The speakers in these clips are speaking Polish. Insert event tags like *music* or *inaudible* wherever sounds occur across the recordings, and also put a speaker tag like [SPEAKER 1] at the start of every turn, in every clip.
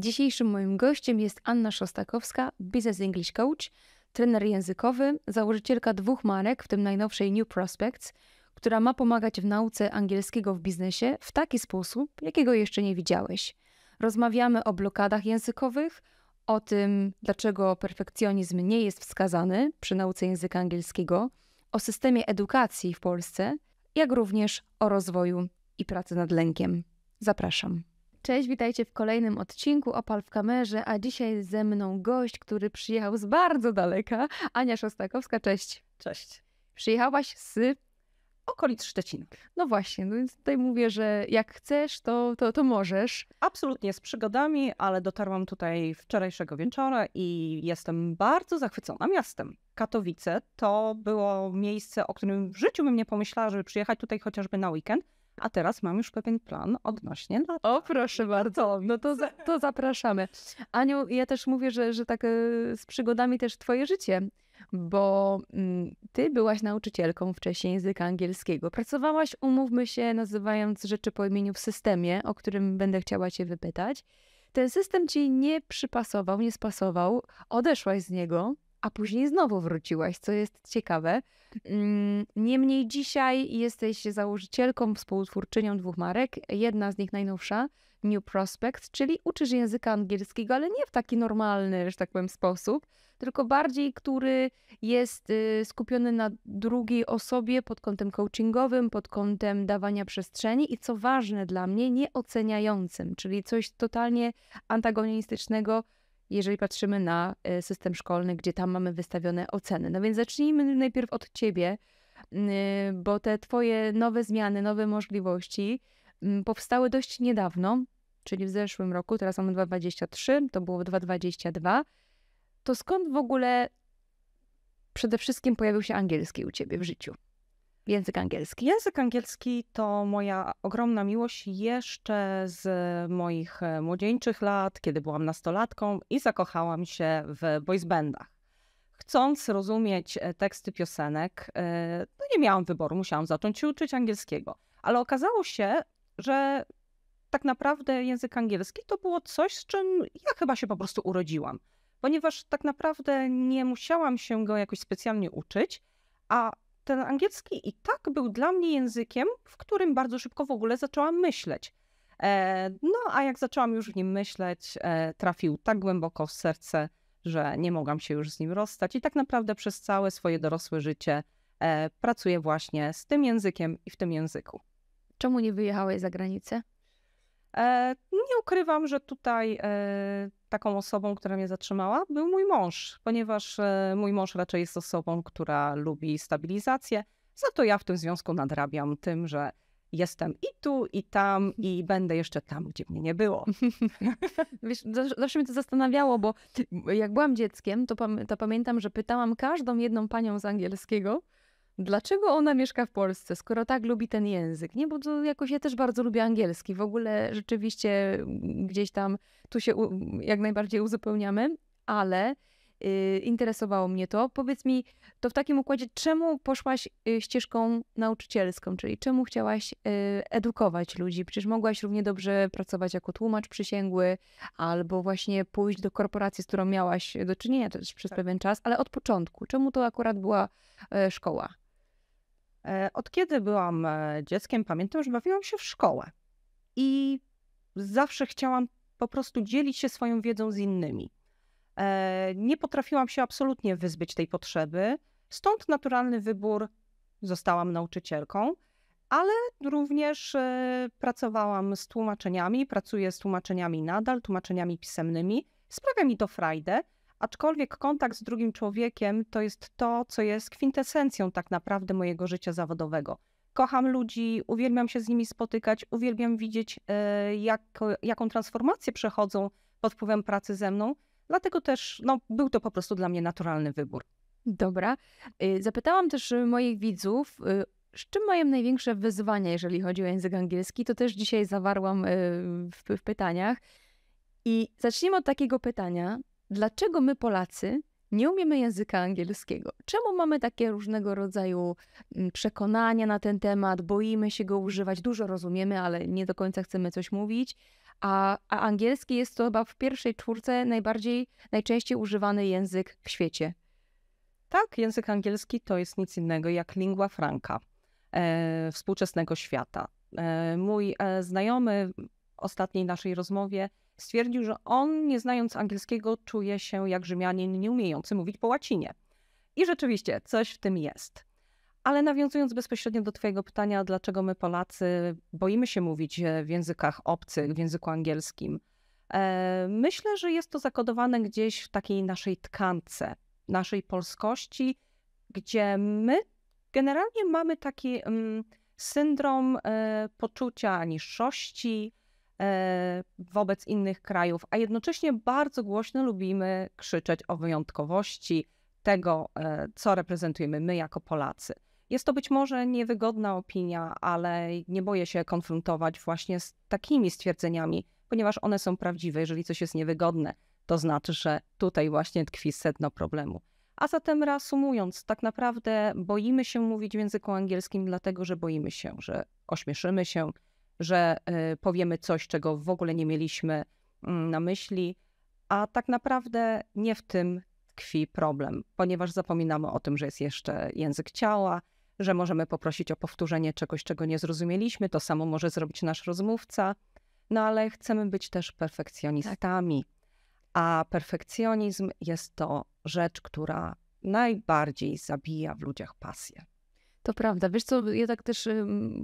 [SPEAKER 1] Dzisiejszym moim gościem jest Anna Szostakowska, Business English Coach, trener językowy, założycielka dwóch marek, w tym najnowszej New Prospects, która ma pomagać w nauce angielskiego w biznesie w taki sposób, jakiego jeszcze nie widziałeś. Rozmawiamy o blokadach językowych, o tym, dlaczego perfekcjonizm nie jest wskazany przy nauce języka angielskiego, o systemie edukacji w Polsce, jak również o rozwoju i pracy nad lękiem. Zapraszam. Cześć, witajcie w kolejnym odcinku Opal w kamerze, a dzisiaj ze mną gość, który przyjechał z bardzo daleka, Ania Szostakowska, cześć. Cześć. Przyjechałaś z okolic Szczecina. No właśnie, no więc tutaj mówię, że jak chcesz, to, to, to możesz. Absolutnie z przygodami, ale dotarłam tutaj wczorajszego wieczora i jestem bardzo zachwycona miastem. Katowice to było miejsce, o którym w życiu bym nie pomyślała, żeby przyjechać tutaj chociażby na weekend a teraz mam już pewien plan odnośnie lat. O, proszę no bardzo. No to, za, to zapraszamy. Aniu, ja też mówię, że, że tak e, z przygodami też twoje życie, bo mm, ty byłaś nauczycielką wcześniej języka angielskiego. Pracowałaś, umówmy się, nazywając rzeczy po imieniu w systemie, o którym będę chciała cię wypytać. Ten system ci nie przypasował, nie spasował, odeszłaś z niego, a później znowu wróciłaś, co jest ciekawe. Mm, niemniej dzisiaj jesteś założycielką, współtwórczynią dwóch marek. Jedna z nich najnowsza, New Prospect, czyli uczysz języka angielskiego, ale nie w taki normalny, że tak powiem, sposób, tylko bardziej, który jest y, skupiony na drugiej osobie pod kątem coachingowym, pod kątem dawania przestrzeni i co ważne dla mnie, nieoceniającym, czyli coś totalnie antagonistycznego jeżeli patrzymy na e, system szkolny, gdzie tam mamy wystawione oceny. No więc zacznijmy najpierw od ciebie, mm, e, bo te twoje nowe zmiany, nowe możliwości mm, powstały dość niedawno, czyli w zeszłym roku, teraz mamy 2023, to było 2022. To skąd w ogóle przede wszystkim pojawił się angielski u ciebie w życiu? język angielski? Język angielski to moja ogromna miłość jeszcze z moich e, młodzieńczych lat, kiedy byłam nastolatką i zakochałam się w boys Chcąc rozumieć e, teksty piosenek, e, no nie miałam wyboru, musiałam zacząć się uczyć angielskiego. Ale okazało się, że tak naprawdę język angielski to było coś, z czym ja chyba się po prostu urodziłam, ponieważ tak naprawdę nie musiałam się go jakoś specjalnie uczyć, a ten angielski i tak był dla mnie językiem, w którym bardzo szybko w ogóle zaczęłam myśleć. E, no, a jak zaczęłam już w nim myśleć, e, trafił tak głęboko w serce, że nie mogłam się już z nim rozstać. I tak naprawdę przez całe swoje dorosłe życie e, pracuję właśnie z tym językiem i w tym języku. Czemu nie wyjechałeś za granicę? Nie ukrywam, że tutaj taką osobą, która mnie zatrzymała, był mój mąż, ponieważ e, mój mąż raczej jest osobą, która lubi stabilizację. Za to ja w tym związku nadrabiam tym, że jestem i tu, i tam, i będę jeszcze tam, gdzie mnie nie było. *laughs* Wiesz, zawsze mnie to zastanawiało, bo jak byłam dzieckiem, to, pam to pamiętam, że pytałam każdą jedną panią z angielskiego, Dlaczego ona mieszka w Polsce, skoro tak lubi ten język? Nie, bo to jakoś ja też bardzo lubię angielski. W ogóle rzeczywiście mm, gdzieś tam tu się jak najbardziej uzupełniamy, ale y, interesowało mnie to. Powiedz mi, to w takim układzie, czemu poszłaś y, ścieżką nauczycielską, czyli czemu chciałaś y, edukować ludzi? Przecież mogłaś równie dobrze pracować jako tłumacz przysięgły, albo właśnie pójść do korporacji, z którą miałaś do czynienia też przez tak. pewien czas, ale od początku, czemu to akurat była y, szkoła? E, od kiedy byłam e, dzieckiem, pamiętam, że bawiłam się w szkołę i zawsze chciałam po prostu dzielić się swoją wiedzą z innymi. E, nie potrafiłam się absolutnie wyzbyć tej potrzeby, stąd naturalny wybór zostałam nauczycielką, ale również pracowałam z tłumaczeniami, pracuję z tłumaczeniami nadal, tłumaczeniami pisemnymi. Sprawia mi to frajdę, Aczkolwiek kontakt z drugim człowiekiem to jest to, co jest kwintesencją tak naprawdę mojego życia zawodowego. Kocham ludzi, uwielbiam się z nimi spotykać, uwielbiam widzieć, e, jak, jaką transformację przechodzą pod wpływem pracy ze mną. Dlatego też no, był to po prostu dla mnie naturalny wybór. Dobra. Y, zapytałam też moich widzów, y, z czym mają największe wyzwania, jeżeli chodzi o język angielski. To też dzisiaj zawarłam y, w, w pytaniach. I zacznijmy od takiego pytania dlaczego my Polacy nie umiemy języka angielskiego? Czemu mamy takie różnego rodzaju mm, przekonania na ten temat? Boimy się go używać, dużo rozumiemy, ale nie do końca chcemy coś mówić. A, a angielski jest to chyba w pierwszej czwórce najbardziej, najczęściej używany język w świecie. Tak, język angielski to jest nic innego jak lingua franca e, współczesnego świata. E, mój e, znajomy w ostatniej naszej rozmowie stwierdził, że on, nie znając angielskiego, czuje się jak Rzymianin nie umiejący mówić po łacinie. I rzeczywiście coś w tym jest. Ale nawiązując bezpośrednio do Twojego pytania, dlaczego my Polacy boimy się mówić w językach obcych, w języku angielskim, e, myślę, że jest to zakodowane gdzieś w takiej naszej tkance, naszej polskości, gdzie my generalnie mamy taki mm, syndrom e, poczucia niższości, E, wobec innych krajów, a jednocześnie bardzo głośno lubimy krzyczeć o wyjątkowości tego, e, co reprezentujemy my jako Polacy. Jest to być może niewygodna opinia, ale nie boję się konfrontować właśnie z takimi stwierdzeniami, ponieważ one są prawdziwe. Jeżeli coś jest niewygodne, to znaczy, że tutaj właśnie tkwi sedno problemu. A zatem reasumując, tak naprawdę boimy się mówić w języku angielskim, dlatego że boimy się, że ośmieszymy się, że y, powiemy coś, czego w ogóle nie mieliśmy mm, na myśli, a tak naprawdę nie w tym tkwi problem, ponieważ zapominamy o tym, że jest jeszcze język ciała, że możemy poprosić o powtórzenie czegoś, czego nie zrozumieliśmy. To samo może zrobić nasz rozmówca, no ale chcemy być też perfekcjonistami. Tak. A perfekcjonizm jest to rzecz, która najbardziej zabija w ludziach pasję. To prawda. Wiesz co, ja tak też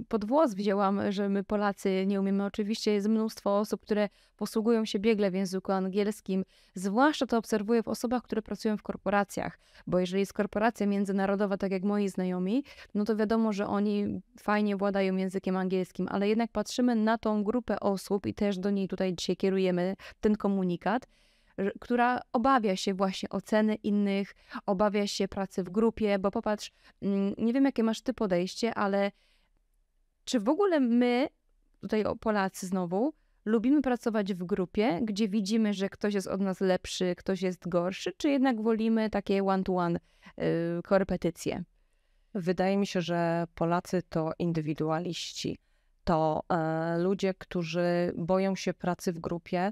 [SPEAKER 1] pod włos wzięłam, że my Polacy nie umiemy. Oczywiście jest mnóstwo osób, które posługują się biegle w języku angielskim. Zwłaszcza to obserwuję w osobach, które pracują w korporacjach. Bo jeżeli jest korporacja międzynarodowa, tak jak moi znajomi, no to wiadomo, że oni fajnie władają językiem angielskim. Ale jednak patrzymy na tą grupę osób i też do niej tutaj dzisiaj kierujemy ten komunikat, która obawia się właśnie oceny innych, obawia się pracy w grupie, bo popatrz, mm, nie wiem jakie masz ty podejście, ale czy w ogóle my, tutaj Polacy znowu, lubimy pracować w grupie, gdzie widzimy, że ktoś jest od nas lepszy, ktoś jest gorszy, czy jednak wolimy takie one-to-one y, korepetycje? Wydaje mi się, że Polacy to indywidualiści. To e, ludzie, którzy boją się pracy w grupie,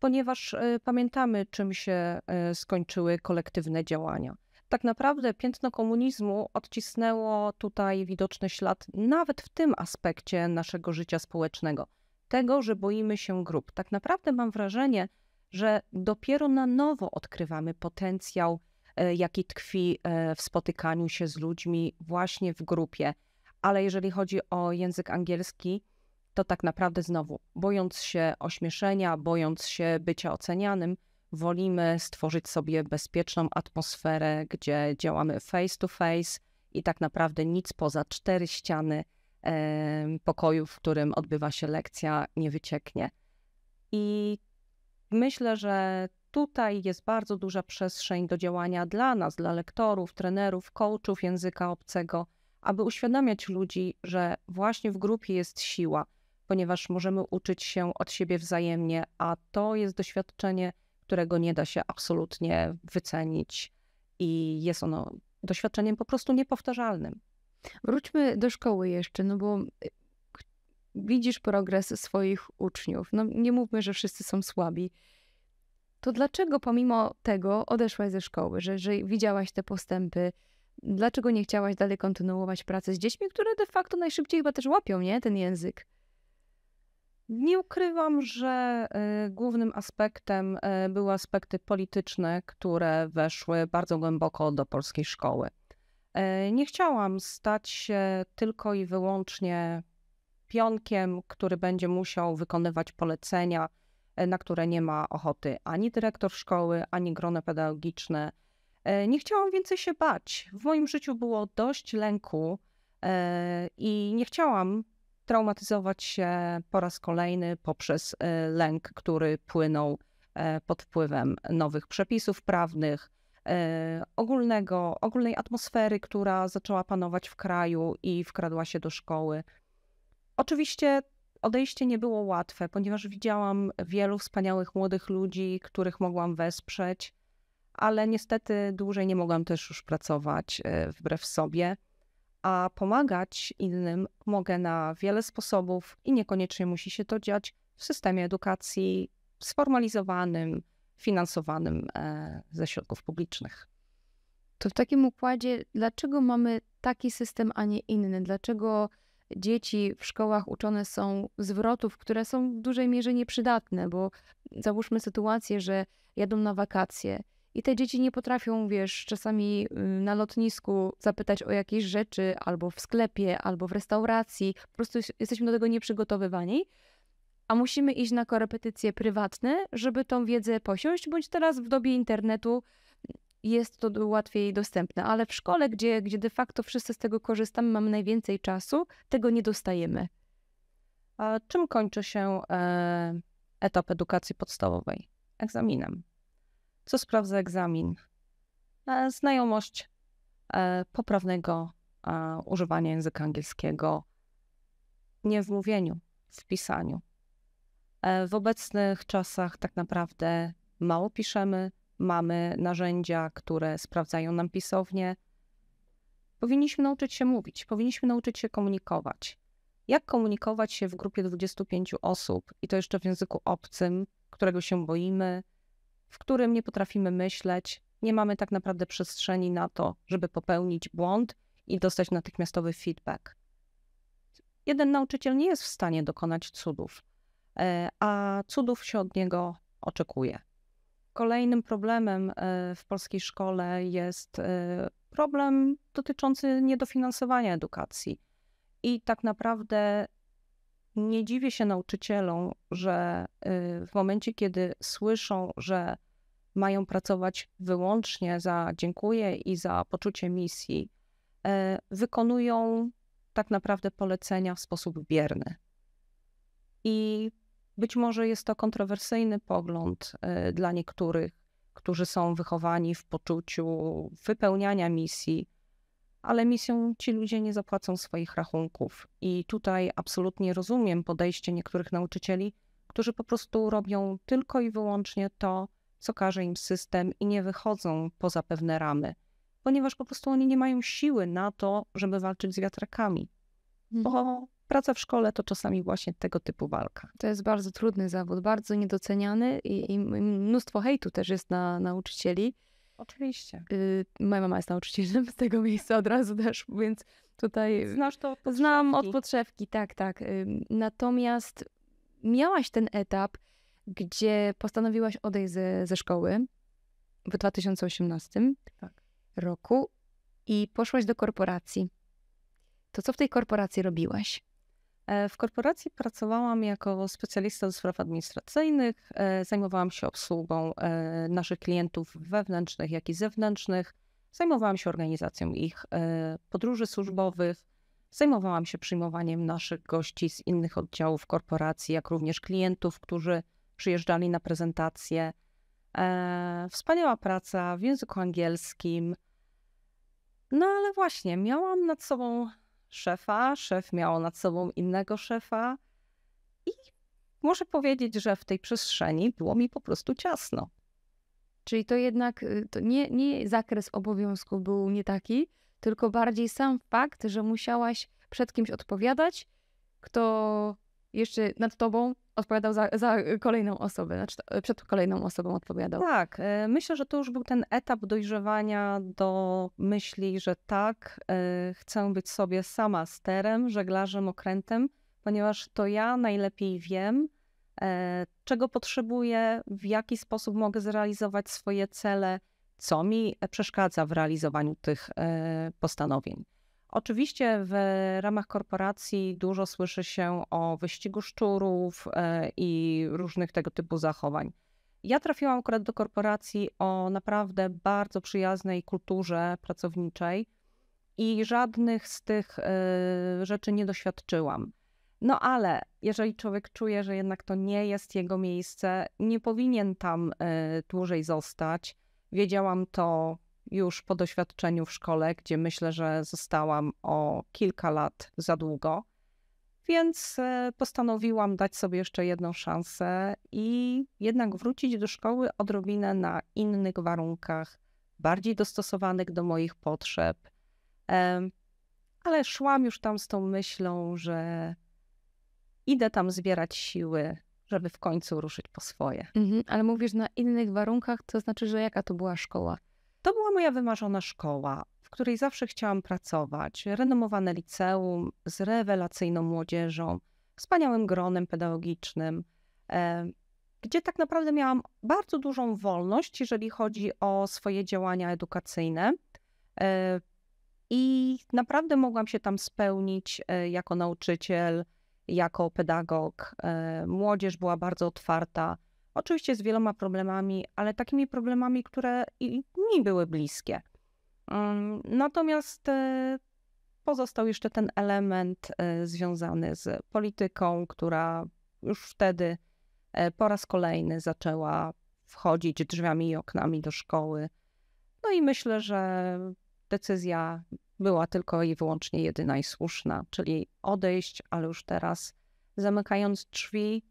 [SPEAKER 1] ponieważ e, pamiętamy, czym się e, skończyły kolektywne działania. Tak naprawdę piętno komunizmu odcisnęło tutaj widoczny ślad nawet w tym aspekcie naszego życia społecznego. Tego, że boimy się grup. Tak naprawdę mam wrażenie, że dopiero na nowo odkrywamy potencjał, e, jaki tkwi w spotykaniu się z ludźmi właśnie w grupie. Ale jeżeli chodzi o język angielski, to tak naprawdę znowu, bojąc się ośmieszenia, bojąc się bycia ocenianym, wolimy stworzyć sobie bezpieczną atmosferę, gdzie działamy face to face i tak naprawdę nic poza cztery ściany e, pokoju, w którym odbywa się lekcja, nie wycieknie. I myślę, że tutaj jest bardzo duża przestrzeń do działania dla nas, dla lektorów, trenerów, coachów języka obcego, aby uświadamiać ludzi, że właśnie w grupie jest siła ponieważ możemy uczyć się od siebie wzajemnie, a to jest doświadczenie, którego nie da się absolutnie wycenić i jest ono doświadczeniem po prostu niepowtarzalnym. Wróćmy do szkoły jeszcze, no bo y, widzisz progres swoich uczniów. No nie mówmy, że wszyscy są słabi. To dlaczego pomimo tego odeszłaś ze szkoły, że, że widziałaś te postępy? Dlaczego nie chciałaś dalej kontynuować pracy z dziećmi, które de facto najszybciej chyba też łapią, nie, ten język? Nie ukrywam, że e, głównym aspektem e, były aspekty polityczne, które weszły bardzo głęboko do polskiej szkoły. E, nie chciałam stać się tylko i wyłącznie pionkiem, który będzie musiał wykonywać polecenia, na które nie ma ochoty ani dyrektor szkoły, ani grono pedagogiczne. Nie chciałam więcej się bać. W moim życiu było dość lęku i nie chciałam traumatyzować się po raz kolejny poprzez e, lęk, który płynął e, pod wpływem nowych przepisów prawnych, e, ogólnego, ogólnej atmosfery, która zaczęła panować w kraju i wkradła się do szkoły. Oczywiście odejście nie było łatwe, ponieważ widziałam wielu wspaniałych młodych ludzi, których mogłam wesprzeć, ale niestety dłużej nie mogłam też już pracować wbrew sobie a pomagać innym mogę na wiele sposobów i niekoniecznie musi się to dziać w systemie edukacji sformalizowanym, finansowanym e, ze środków publicznych. To w takim układzie, dlaczego mamy taki system, a nie inny? Dlaczego dzieci w szkołach uczone są zwrotów, które są w dużej mierze nieprzydatne? Bo załóżmy sytuację, że jadą na wakacje i te dzieci nie potrafią, wiesz, czasami y, na lotnisku zapytać o jakieś rzeczy, albo w sklepie, albo w restauracji. Po prostu jesteśmy do tego nieprzygotowywani, a musimy iść na korepetycje prywatne, żeby tą wiedzę posiąść, bądź teraz w dobie internetu jest to łatwiej dostępne, ale w szkole, gdzie, gdzie de facto wszyscy z tego korzystamy, mamy najwięcej czasu, tego nie dostajemy. A czym kończy się e, etap edukacji podstawowej? Egzaminem co sprawdza egzamin? E, znajomość e, poprawnego e, używania języka angielskiego nie w mówieniu, w pisaniu. W obecnych czasach tak naprawdę mało piszemy, mamy narzędzia, które sprawdzają nam pisownie. Powinniśmy nauczyć się mówić, powinniśmy nauczyć się komunikować. Jak komunikować się w grupie 25 osób i to jeszcze w języku obcym, którego się boimy, w którym nie potrafimy myśleć, nie mamy tak naprawdę przestrzeni na to, żeby popełnić błąd i dostać natychmiastowy feedback. Jeden nauczyciel nie jest w stanie dokonać cudów, e, a cudów się od niego oczekuje. Kolejnym problemem e, w polskiej szkole jest e, problem dotyczący niedofinansowania edukacji. I tak naprawdę nie dziwię się nauczycielom, że y, w momencie, kiedy słyszą, że mają pracować wyłącznie za dziękuję i za poczucie misji, y, wykonują tak naprawdę polecenia w sposób bierny. I być może jest to kontrowersyjny pogląd y, dla niektórych, którzy są wychowani w poczuciu wypełniania misji, ale misją ci ludzie nie zapłacą swoich rachunków. I tutaj absolutnie rozumiem podejście niektórych nauczycieli, którzy po prostu robią tylko i wyłącznie to, co każe im system i nie wychodzą poza pewne ramy, ponieważ po prostu oni nie mają siły na to, żeby walczyć z wiatrakami. Mhm. Bo praca w szkole to czasami właśnie tego typu walka. To jest bardzo trudny zawód, bardzo niedoceniany i, i mnóstwo hejtu też jest na nauczycieli. Oczywiście. Y, moja mama jest nauczycielem z tego miejsca od razu też, więc tutaj... Znasz to od Znam od podszewki, tak, tak. Y, natomiast miałaś ten etap, gdzie postanowiłaś odejść ze, ze szkoły w 2018 tak. roku i poszłaś do korporacji. To co w tej korporacji robiłaś? E, w korporacji pracowałam jako specjalista do spraw administracyjnych. E, zajmowałam się obsługą e, naszych klientów wewnętrznych, jak i zewnętrznych. Zajmowałam się organizacją ich podróży służbowych. Zajmowałam się przyjmowaniem naszych gości z innych oddziałów korporacji, jak również klientów, którzy przyjeżdżali na prezentacje. Wspaniała praca w języku angielskim. No ale właśnie, miałam nad sobą szefa, szef miał nad sobą innego szefa i muszę powiedzieć, że w tej przestrzeni było mi po prostu ciasno. Czyli to jednak y, to nie, nie zakres obowiązku był nie taki, tylko bardziej sam fakt, że musiałaś przed kimś odpowiadać, kto jeszcze nad tobą odpowiadał za, za, kolejną osobę, znaczy przed kolejną osobą odpowiadał. Tak, e, myślę, że to już był ten etap dojrzewania do myśli, że tak, e, chcę być sobie sama sterem, żeglarzem, okrętem, ponieważ to ja najlepiej wiem, e, czego potrzebuję, w jaki sposób mogę zrealizować swoje cele, co mi przeszkadza w realizowaniu tych postanowień. Oczywiście w ramach korporacji dużo słyszy się o wyścigu szczurów e, i różnych tego typu zachowań. Ja trafiłam akurat do korporacji o naprawdę bardzo przyjaznej kulturze pracowniczej i żadnych z tych e, rzeczy nie doświadczyłam. No ale jeżeli człowiek czuje, że jednak to nie jest jego miejsce, nie powinien tam e, dłużej zostać. Wiedziałam to już po doświadczeniu w szkole, gdzie myślę, że zostałam o kilka lat za długo. Więc e, postanowiłam dać sobie jeszcze jedną szansę i jednak wrócić do szkoły odrobinę na innych warunkach, bardziej dostosowanych do moich potrzeb. Ale szłam już tam z tą myślą, że idę tam zbierać siły, żeby w końcu ruszyć po swoje. Mhm, ale mówisz na innych warunkach, to znaczy, że jaka to była szkoła? To była moja wymarzona szkoła, w której zawsze chciałam pracować. Renomowane liceum z rewelacyjną młodzieżą, wspaniałym gronem pedagogicznym, e, gdzie tak naprawdę miałam bardzo dużą wolność, jeżeli chodzi o swoje działania edukacyjne. E, I naprawdę mogłam się tam spełnić e, jako nauczyciel, jako pedagog. Młodzież była bardzo otwarta Oczywiście z wieloma problemami, ale takimi problemami, które mi były bliskie. Mm, natomiast e, pozostał jeszcze ten element e, związany z polityką, która już wtedy e, po raz kolejny zaczęła wchodzić drzwiami i oknami do szkoły. No i myślę, że decyzja była tylko i wyłącznie jedyna i słuszna, czyli odejść, ale już teraz zamykając drzwi,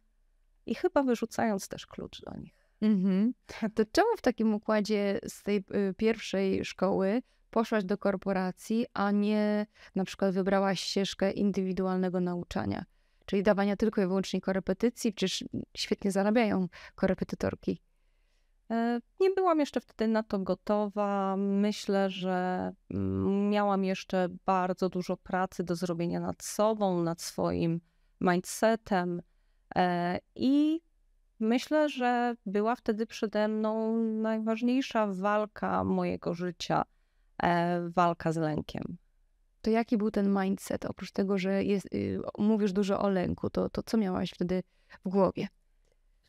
[SPEAKER 1] i chyba wyrzucając też klucz do nich. Mhm. To czemu w takim układzie z tej y, pierwszej szkoły poszłaś do korporacji, a nie na przykład wybrałaś ścieżkę indywidualnego nauczania? Czyli dawania tylko i wyłącznie korepetycji, czyż świetnie zarabiają korepetytorki? E, nie byłam jeszcze wtedy na to gotowa. Myślę, że mm, miałam jeszcze bardzo dużo pracy do zrobienia nad sobą, nad swoim mindsetem, E, I myślę, że była wtedy przede mną najważniejsza walka mojego życia, e, walka z lękiem. To jaki był ten mindset? Oprócz tego, że jest, y, mówisz dużo o lęku, to, to co miałaś wtedy w głowie?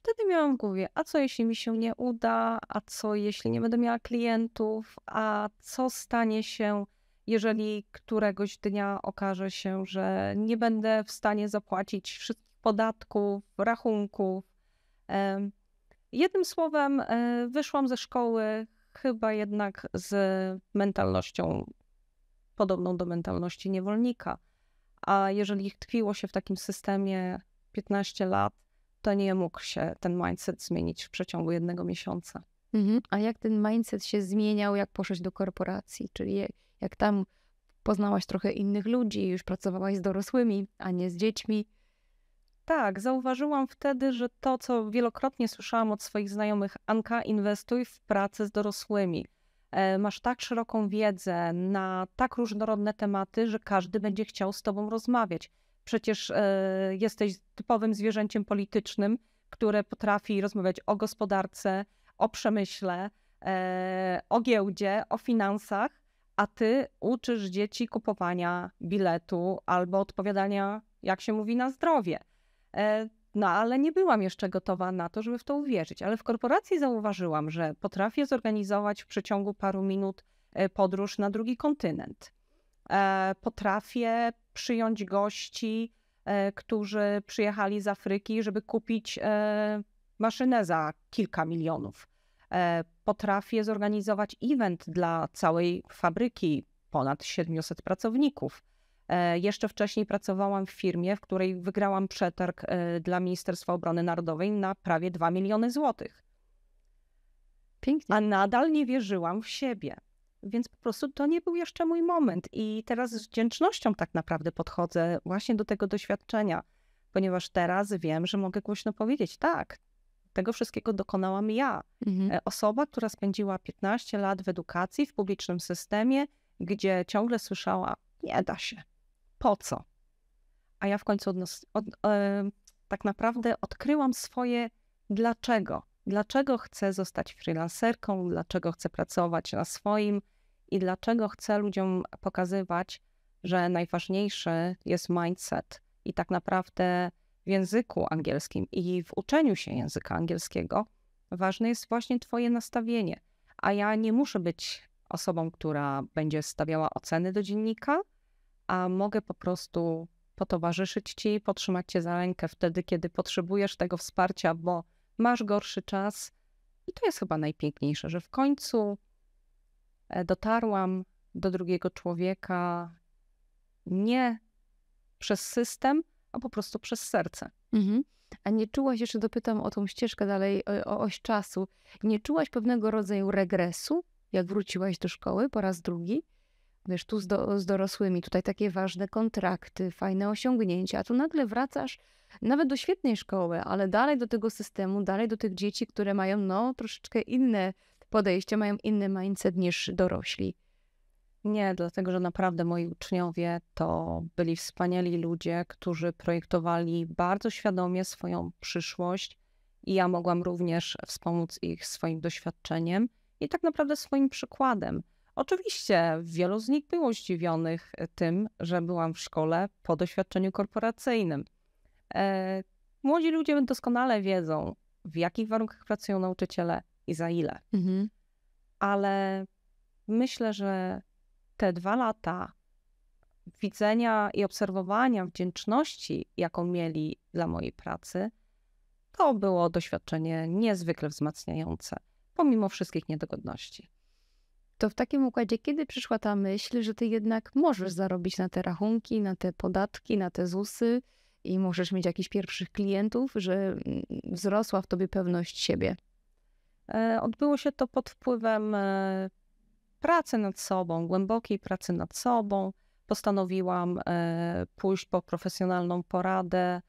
[SPEAKER 1] Wtedy miałam w głowie, a co jeśli mi się nie uda, a co jeśli nie będę miała klientów, a co stanie się, jeżeli któregoś dnia okaże się, że nie będę w stanie zapłacić wszystkich podatków, rachunków. Jednym słowem, e, wyszłam ze szkoły chyba jednak z mentalnością podobną do mentalności niewolnika. A jeżeli tkwiło się w takim systemie 15 lat, to nie mógł się ten mindset zmienić w przeciągu jednego miesiąca. Mhm. A jak ten mindset się zmieniał, jak poszedłeś do korporacji? Czyli jak tam poznałaś trochę innych ludzi, już pracowałaś z dorosłymi, a nie z dziećmi? Tak, zauważyłam wtedy, że to, co wielokrotnie słyszałam od swoich znajomych, Anka, inwestuj w pracę z dorosłymi. E, masz tak szeroką wiedzę na tak różnorodne tematy, że każdy będzie chciał z tobą rozmawiać. Przecież e, jesteś typowym zwierzęciem politycznym, które potrafi rozmawiać o gospodarce, o przemyśle, e, o giełdzie, o finansach, a ty uczysz dzieci kupowania biletu albo odpowiadania, jak się mówi, na zdrowie. E, no, ale nie byłam jeszcze gotowa na to, żeby w to uwierzyć. Ale w korporacji zauważyłam, że potrafię zorganizować w przeciągu paru minut e, podróż na drugi kontynent. E, potrafię przyjąć gości, którzy przyjechali z Afryki, żeby kupić maszynę za kilka milionów. Potrafię zorganizować event dla całej fabryki, ponad 700 pracowników. E, jeszcze wcześniej pracowałam w firmie, w której wygrałam przetarg e, dla Ministerstwa Obrony Narodowej na prawie 2 miliony złotych. Pięknie. A nadal nie wierzyłam w siebie. Więc po prostu to nie był jeszcze mój moment. I teraz z wdzięcznością tak naprawdę podchodzę właśnie do tego doświadczenia, ponieważ teraz wiem, że mogę głośno powiedzieć: tak, tego wszystkiego dokonałam ja. Mhm. E, osoba, która spędziła 15 lat w edukacji, w publicznym systemie, gdzie ciągle słyszała: nie da się, po co? A ja w końcu odnos- od, e, tak naprawdę odkryłam swoje dlaczego. Dlaczego chcę zostać freelancerką, dlaczego chcę pracować na swoim i dlaczego chcę ludziom pokazywać, że najważniejszy jest mindset i tak naprawdę w języku angielskim i w uczeniu się języka angielskiego ważne jest właśnie Twoje nastawienie. A ja nie muszę być osobą, która będzie stawiała oceny do dziennika, a mogę po prostu potowarzyszyć ci, potrzymać cię za rękę wtedy, kiedy potrzebujesz tego wsparcia, bo masz gorszy czas. I to jest chyba najpiękniejsze, że w końcu e, dotarłam do drugiego człowieka nie przez system, a po prostu przez serce. Mhm. A nie czułaś, jeszcze dopytam o tą ścieżkę dalej, o, o oś czasu, nie czułaś pewnego rodzaju regresu, jak wróciłaś do szkoły po raz drugi? Wiesz, tu z, do, z dorosłymi, tutaj takie ważne kontrakty, fajne osiągnięcia, a tu nagle wracasz nawet do świetnej szkoły, ale dalej do tego systemu, dalej do tych dzieci, które mają no, troszeczkę inne podejście, mają inny mindset niż dorośli. Nie, dlatego że naprawdę moi uczniowie to byli wspaniali ludzie, którzy projektowali bardzo świadomie swoją przyszłość i ja mogłam również wspomóc ich swoim doświadczeniem i tak naprawdę swoim przykładem. Oczywiście wielu z nich było zdziwionych e, tym, że byłam w szkole po doświadczeniu korporacyjnym. E, młodzi ludzie doskonale wiedzą, w jakich warunkach pracują nauczyciele i za ile. Mhm. Ale myślę, że te dwa lata widzenia i obserwowania wdzięczności, jaką mieli dla mojej pracy, to było doświadczenie niezwykle wzmacniające, pomimo wszystkich niedogodności to w takim układzie, kiedy przyszła ta myśl, że ty jednak możesz zarobić na te rachunki, na te podatki, na te ZUSy i możesz mieć jakichś pierwszych klientów, że mm, wzrosła w tobie pewność siebie? E, odbyło się to pod wpływem e, pracy nad sobą, głębokiej pracy nad sobą. Postanowiłam e, pójść po profesjonalną poradę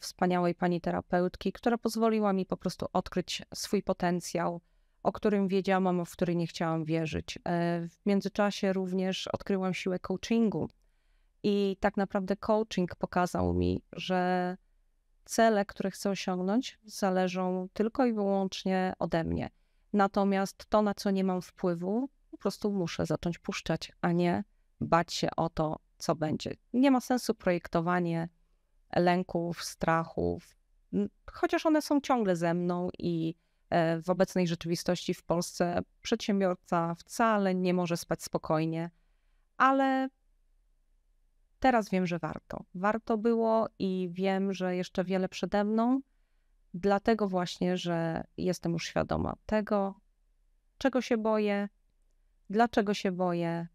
[SPEAKER 1] wspaniałej pani terapeutki, która pozwoliła mi po prostu odkryć swój potencjał o którym wiedziałam, a w który nie chciałam wierzyć. E, w międzyczasie również odkryłam siłę coachingu. I tak naprawdę coaching pokazał mi, że cele, które chcę osiągnąć, zależą tylko i wyłącznie ode mnie. Natomiast to, na co nie mam wpływu, po prostu muszę zacząć puszczać, a nie bać się o to, co będzie. Nie ma sensu projektowanie lęków, strachów, chociaż one są ciągle ze mną i E, w obecnej rzeczywistości w Polsce przedsiębiorca wcale nie może spać spokojnie, ale teraz wiem, że warto. Warto było i wiem, że jeszcze wiele przede mną, dlatego właśnie, że jestem już świadoma tego, czego się boję, dlaczego się boję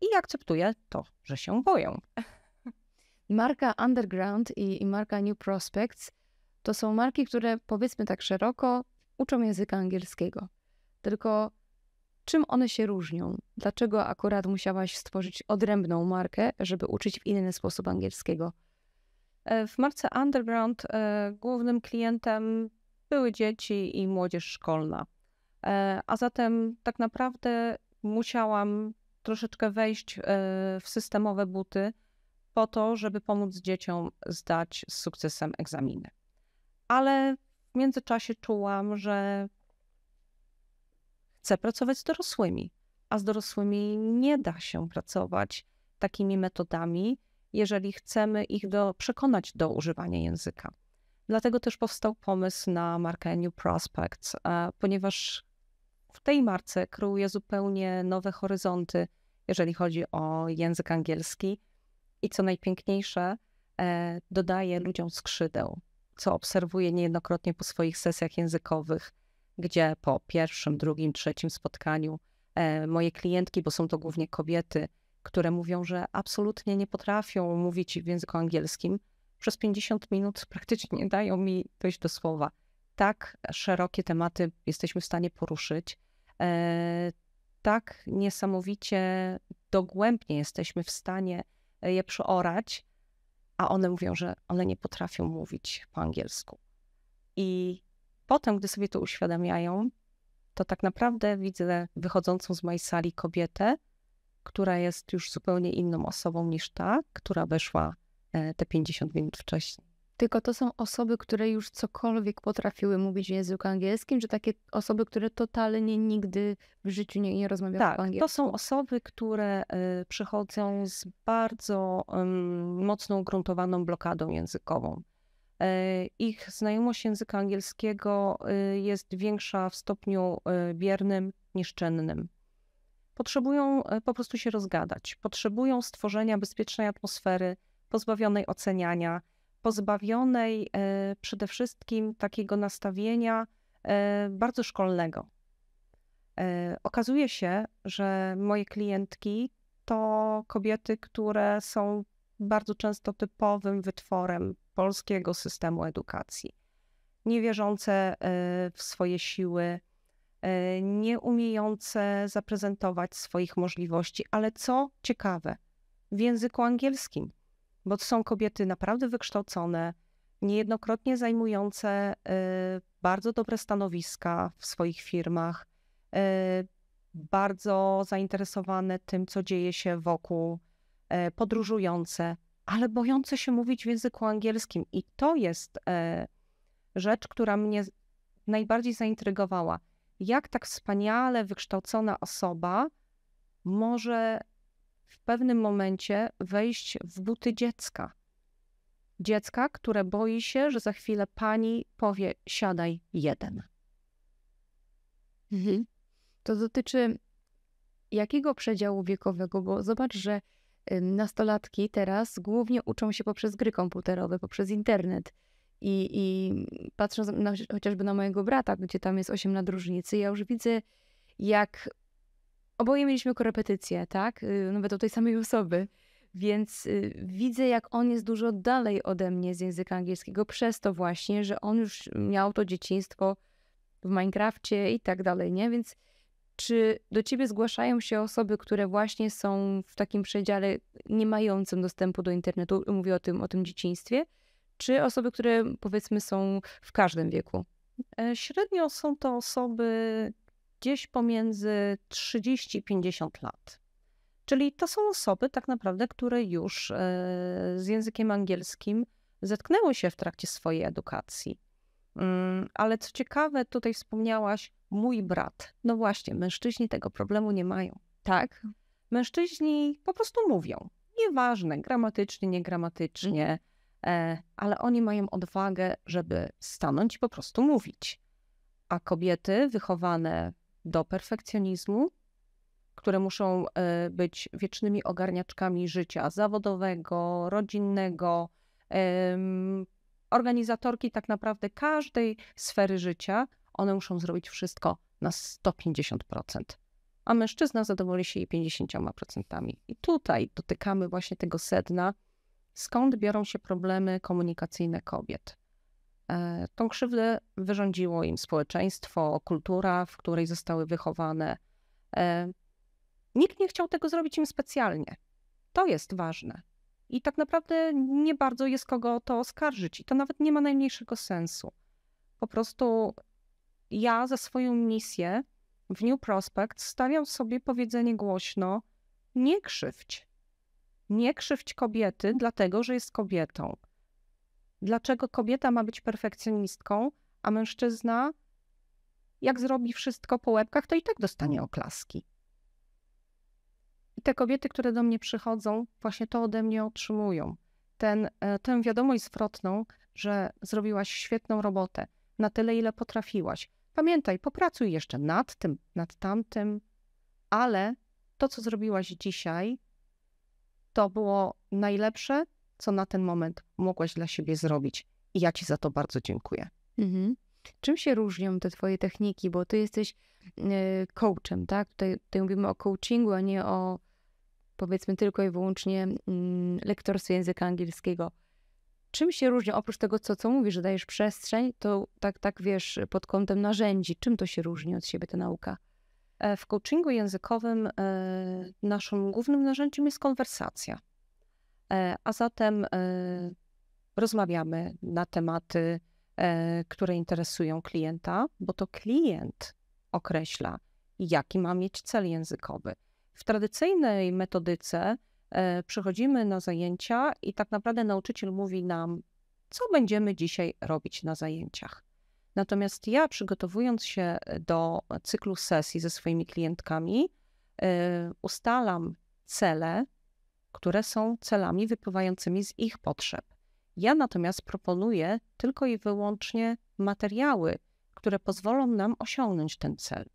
[SPEAKER 1] i akceptuję to, że się boję. *laughs* Marka Underground i, i marka New Prospects to są marki, które powiedzmy tak szeroko uczą języka angielskiego. Tylko czym one się różnią? Dlaczego akurat musiałaś stworzyć odrębną markę, żeby uczyć w inny sposób angielskiego? E, w marce Underground e, głównym klientem były dzieci i młodzież szkolna. E, a zatem tak naprawdę musiałam troszeczkę wejść w systemowe buty po to, żeby pomóc dzieciom zdać z sukcesem egzaminy ale w międzyczasie czułam, że chcę pracować z dorosłymi, a z dorosłymi nie da się pracować takimi metodami, jeżeli chcemy ich do, przekonać do używania języka. Dlatego też powstał pomysł na markę New Prospects, ponieważ w tej marce kreuje zupełnie nowe horyzonty, jeżeli chodzi o język angielski. I co najpiękniejsze, e, dodaje ludziom skrzydeł, co obserwuję niejednokrotnie po swoich sesjach językowych, gdzie po pierwszym, drugim, trzecim spotkaniu e, moje klientki, bo są to głównie kobiety, które mówią, że absolutnie nie potrafią mówić w języku angielskim, przez 50 minut praktycznie *laughs* dają mi dojść do słowa. Tak szerokie tematy jesteśmy w stanie poruszyć, e, tak niesamowicie dogłębnie jesteśmy w stanie e, je przeorać, a one mówią, że one nie potrafią mówić po angielsku. I potem, gdy sobie to uświadamiają, to tak naprawdę widzę wychodzącą z mojej sali kobietę, która jest już zupełnie inną osobą niż ta, która weszła e, te 50 minut wcześniej. Tylko to są osoby, które już cokolwiek potrafiły mówić w języku angielskim, czy takie osoby, które totalnie nigdy w życiu nie, nie rozmawiały tak, po angielsku? to są osoby, które y, przychodzą z bardzo y, mocno ugruntowaną blokadą językową. Y, ich znajomość języka angielskiego y, jest większa w stopniu y, biernym niż czynnym. Potrzebują y, po prostu się rozgadać, potrzebują stworzenia bezpiecznej atmosfery, pozbawionej oceniania, pozbawionej e, przede wszystkim takiego nastawienia e, bardzo szkolnego. E, okazuje się, że moje klientki to kobiety, które są bardzo często typowym wytworem polskiego systemu edukacji. Niewierzące w swoje siły, nieumiejące zaprezentować swoich możliwości, ale co ciekawe, w języku angielskim bo to są kobiety naprawdę wykształcone, niejednokrotnie zajmujące y, bardzo dobre stanowiska w swoich firmach, y, bardzo zainteresowane tym, co dzieje się wokół, y, podróżujące, ale bojące się mówić w języku angielskim. I to jest rzecz, która mnie najbardziej zaintrygowała. Jak tak wspaniale wykształcona osoba może w pewnym momencie wejść w buty dziecka. Dziecka, które boi się, że za chwilę pani powie: siadaj jeden. Mhm. To dotyczy jakiego przedziału wiekowego? Bo zobacz, że y, nastolatki teraz głównie uczą się poprzez gry komputerowe, poprzez internet. I, i patrząc na, chociażby na mojego brata, gdzie tam jest 8 na różnicy, ja już widzę, jak oboje mieliśmy korepetycje, tak? Y, nawet o tej samej osoby. Więc y, widzę, jak on jest dużo dalej ode mnie z języka angielskiego, przez to właśnie, że on już miał to dzieciństwo w Minecrafcie i tak dalej, nie? Więc czy do ciebie zgłaszają się osoby, które właśnie są w takim przedziale nie mającym dostępu do internetu, mówię o tym, o tym dzieciństwie, czy osoby, które powiedzmy są w każdym wieku? E, średnio są to osoby gdzieś pomiędzy 30 i 50 lat. Czyli to są osoby tak naprawdę, które już e, z językiem angielskim zetknęły się w trakcie swojej edukacji. Mm, ale co ciekawe, tutaj wspomniałaś mój brat. No właśnie, mężczyźni tego problemu nie mają. Tak. Mężczyźni po prostu mówią. Nieważne, gramatycznie, niegramatycznie, mhm. e, ale oni mają odwagę, żeby stanąć i po prostu mówić. A kobiety wychowane do perfekcjonizmu, które muszą e, być wiecznymi ogarniaczkami życia zawodowego, rodzinnego, organizatorki tak naprawdę każdej sfery życia. One muszą zrobić wszystko na 150%, a mężczyzna zadowoli się jej 50%. I tutaj dotykamy właśnie tego sedna, skąd biorą się problemy komunikacyjne kobiet. E, tą krzywdę wyrządziło im społeczeństwo, kultura, w której zostały wychowane. E, nikt nie chciał tego zrobić im specjalnie. To jest ważne. I tak naprawdę nie bardzo jest kogo o to oskarżyć, i to nawet nie ma najmniejszego sensu. Po prostu ja za swoją misję w New Prospect stawiam sobie powiedzenie głośno: nie krzywdź. Nie krzywdź kobiety, dlatego że jest kobietą. Dlaczego kobieta ma być perfekcjonistką, a mężczyzna, jak zrobi wszystko po łebkach, to i tak dostanie oklaski. I te kobiety, które do mnie przychodzą, właśnie to ode mnie otrzymują. Ten, e, tę wiadomość zwrotną, że zrobiłaś świetną robotę, na tyle, ile potrafiłaś. Pamiętaj, popracuj jeszcze nad tym, nad tamtym, ale to, co zrobiłaś dzisiaj, to było najlepsze, co na ten moment mogłaś dla siebie zrobić. I ja Ci za to bardzo dziękuję. Mhm. Czym się różnią te Twoje techniki? Bo Ty jesteś e, coachem, tak? Tutaj, tutaj mówimy o coachingu, a nie o powiedzmy tylko i wyłącznie mm, lektorstwie języka angielskiego. Czym się różnią, oprócz tego, co, co mówisz, że dajesz przestrzeń, to tak, tak wiesz, pod kątem narzędzi, czym to się różni od siebie ta nauka? E, w coachingu językowym e, naszym głównym narzędziem jest konwersacja. E, a zatem e, rozmawiamy na tematy, e, które interesują klienta, bo to klient określa, jaki ma mieć cel językowy. W tradycyjnej metodyce przychodzimy na zajęcia i tak naprawdę nauczyciel mówi nam, co będziemy dzisiaj robić na zajęciach. Natomiast ja, przygotowując się do cyklu sesji ze swoimi klientkami, ustalam cele, które są celami wypływającymi z ich potrzeb. Ja natomiast proponuję tylko i wyłącznie materiały, które pozwolą nam osiągnąć ten cel.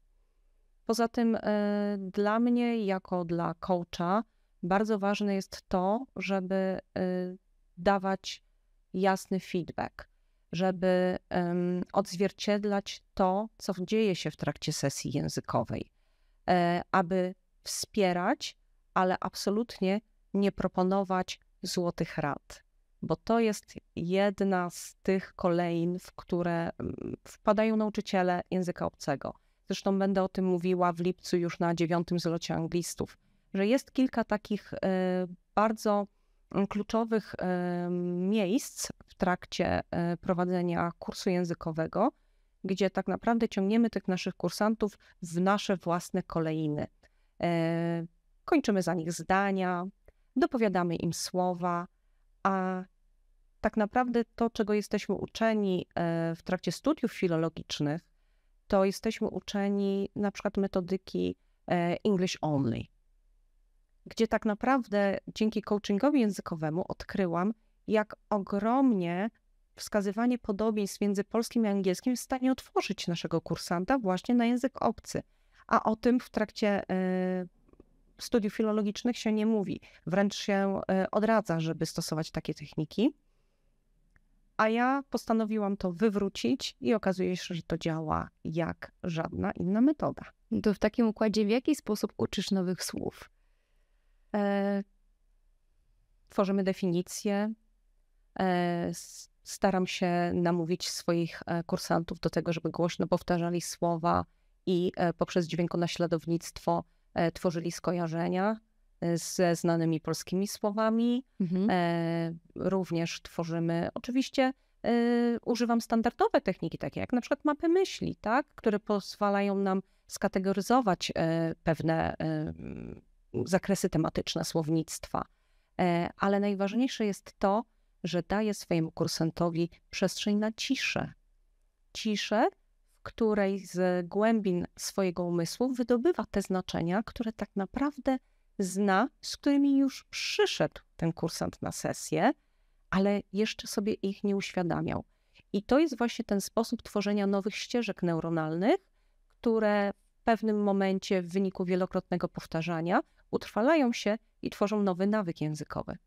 [SPEAKER 1] Poza tym, e, dla mnie, jako dla coacha, bardzo ważne jest to, żeby e, dawać jasny feedback, żeby odzwierciedlać to, co dzieje się w trakcie sesji językowej, e, aby wspierać, ale absolutnie nie proponować złotych rad, bo to jest jedna z tych kolejn, w które mm, wpadają nauczyciele języka obcego. Zresztą będę o tym mówiła w lipcu już na dziewiątym zlocie anglistów, że jest kilka takich y, bardzo mm, kluczowych y, miejsc w trakcie y, prowadzenia kursu językowego, gdzie tak naprawdę ciągniemy tych naszych kursantów w nasze własne kolejny. Kończymy za nich zdania, dopowiadamy im słowa, a tak naprawdę to, czego jesteśmy uczeni e, w trakcie studiów filologicznych, to jesteśmy uczeni na przykład metodyki e, English Only, gdzie tak naprawdę dzięki coachingowi językowemu odkryłam, jak ogromnie wskazywanie podobieństw między polskim i angielskim jest w stanie otworzyć naszego kursanta właśnie na język obcy. A o tym w trakcie e, studiów filologicznych się nie mówi, wręcz się e, odradza, żeby stosować takie techniki. A ja postanowiłam to wywrócić i okazuje się, że to działa jak żadna inna metoda. To w takim układzie w jaki sposób uczysz nowych słów? E, tworzymy definicje. E, staram się namówić swoich e, kursantów do tego, żeby głośno powtarzali słowa i e, poprzez dźwięko naśladownictwo E, tworzyli skojarzenia e, ze znanymi polskimi słowami. Mhm. E, również tworzymy, oczywiście używam standardowe techniki, takie jak na przykład mapy myśli, tak? które pozwalają nam skategoryzować pewne zakresy tematyczne słownictwa. Ale najważniejsze jest to, że daje swojemu kursantowi przestrzeń na ciszę. Ciszę, której z głębin swojego umysłu wydobywa te znaczenia, które tak naprawdę zna, z którymi już przyszedł ten kursant na sesję, ale jeszcze sobie ich nie uświadamiał. I to jest właśnie ten sposób tworzenia nowych ścieżek neuronalnych, które w pewnym momencie w wyniku wielokrotnego powtarzania utrwalają się i tworzą nowy nawyk językowy.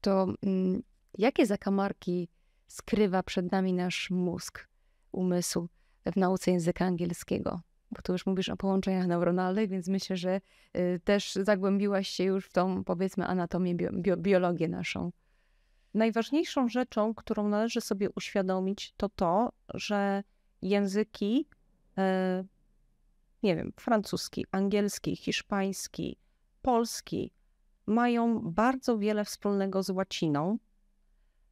[SPEAKER 1] To mm, jakie zakamarki skrywa przed nami nasz mózg, umysł? w nauce języka angielskiego. Bo tu już mówisz o połączeniach neuronalnych, więc myślę, że y, też zagłębiłaś się już w tą, powiedzmy, anatomię, bio, biologię naszą. Najważniejszą rzeczą, którą należy sobie uświadomić, to to, że języki, e, nie wiem, francuski, angielski, hiszpański, polski, mają bardzo wiele wspólnego z łaciną,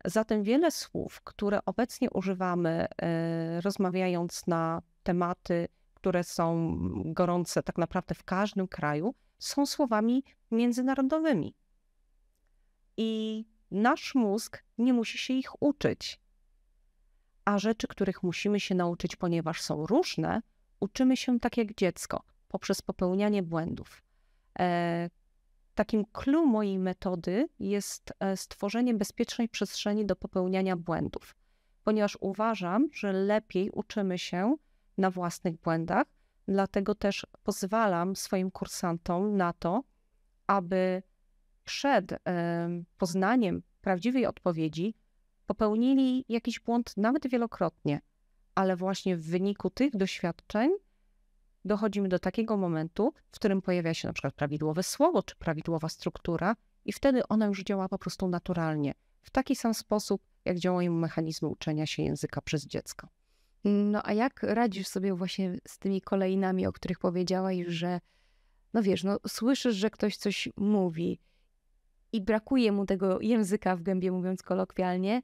[SPEAKER 1] Zatem wiele słów, które obecnie używamy, e, rozmawiając na tematy, które są gorące tak naprawdę w każdym kraju, są słowami międzynarodowymi. I nasz mózg nie musi się ich uczyć. A rzeczy, których musimy się nauczyć, ponieważ są różne, uczymy się tak jak dziecko, poprzez popełnianie błędów. E, takim clue mojej metody jest e, stworzenie bezpiecznej przestrzeni do popełniania błędów, ponieważ uważam, że lepiej uczymy się na własnych błędach, dlatego też pozwalam swoim kursantom na to, aby przed e, poznaniem prawdziwej odpowiedzi popełnili jakiś błąd nawet wielokrotnie, ale właśnie w wyniku tych doświadczeń dochodzimy do takiego momentu, w którym pojawia się na przykład prawidłowe słowo czy prawidłowa struktura, i wtedy ona już działa po prostu naturalnie, w taki sam sposób, jak działają mechanizmy uczenia się języka przez dziecko. No a jak radzisz sobie właśnie z tymi kolejnami, o których powiedziałaś, że no wiesz, no słyszysz, że ktoś coś mówi i brakuje mu tego języka w gębie, mówiąc kolokwialnie,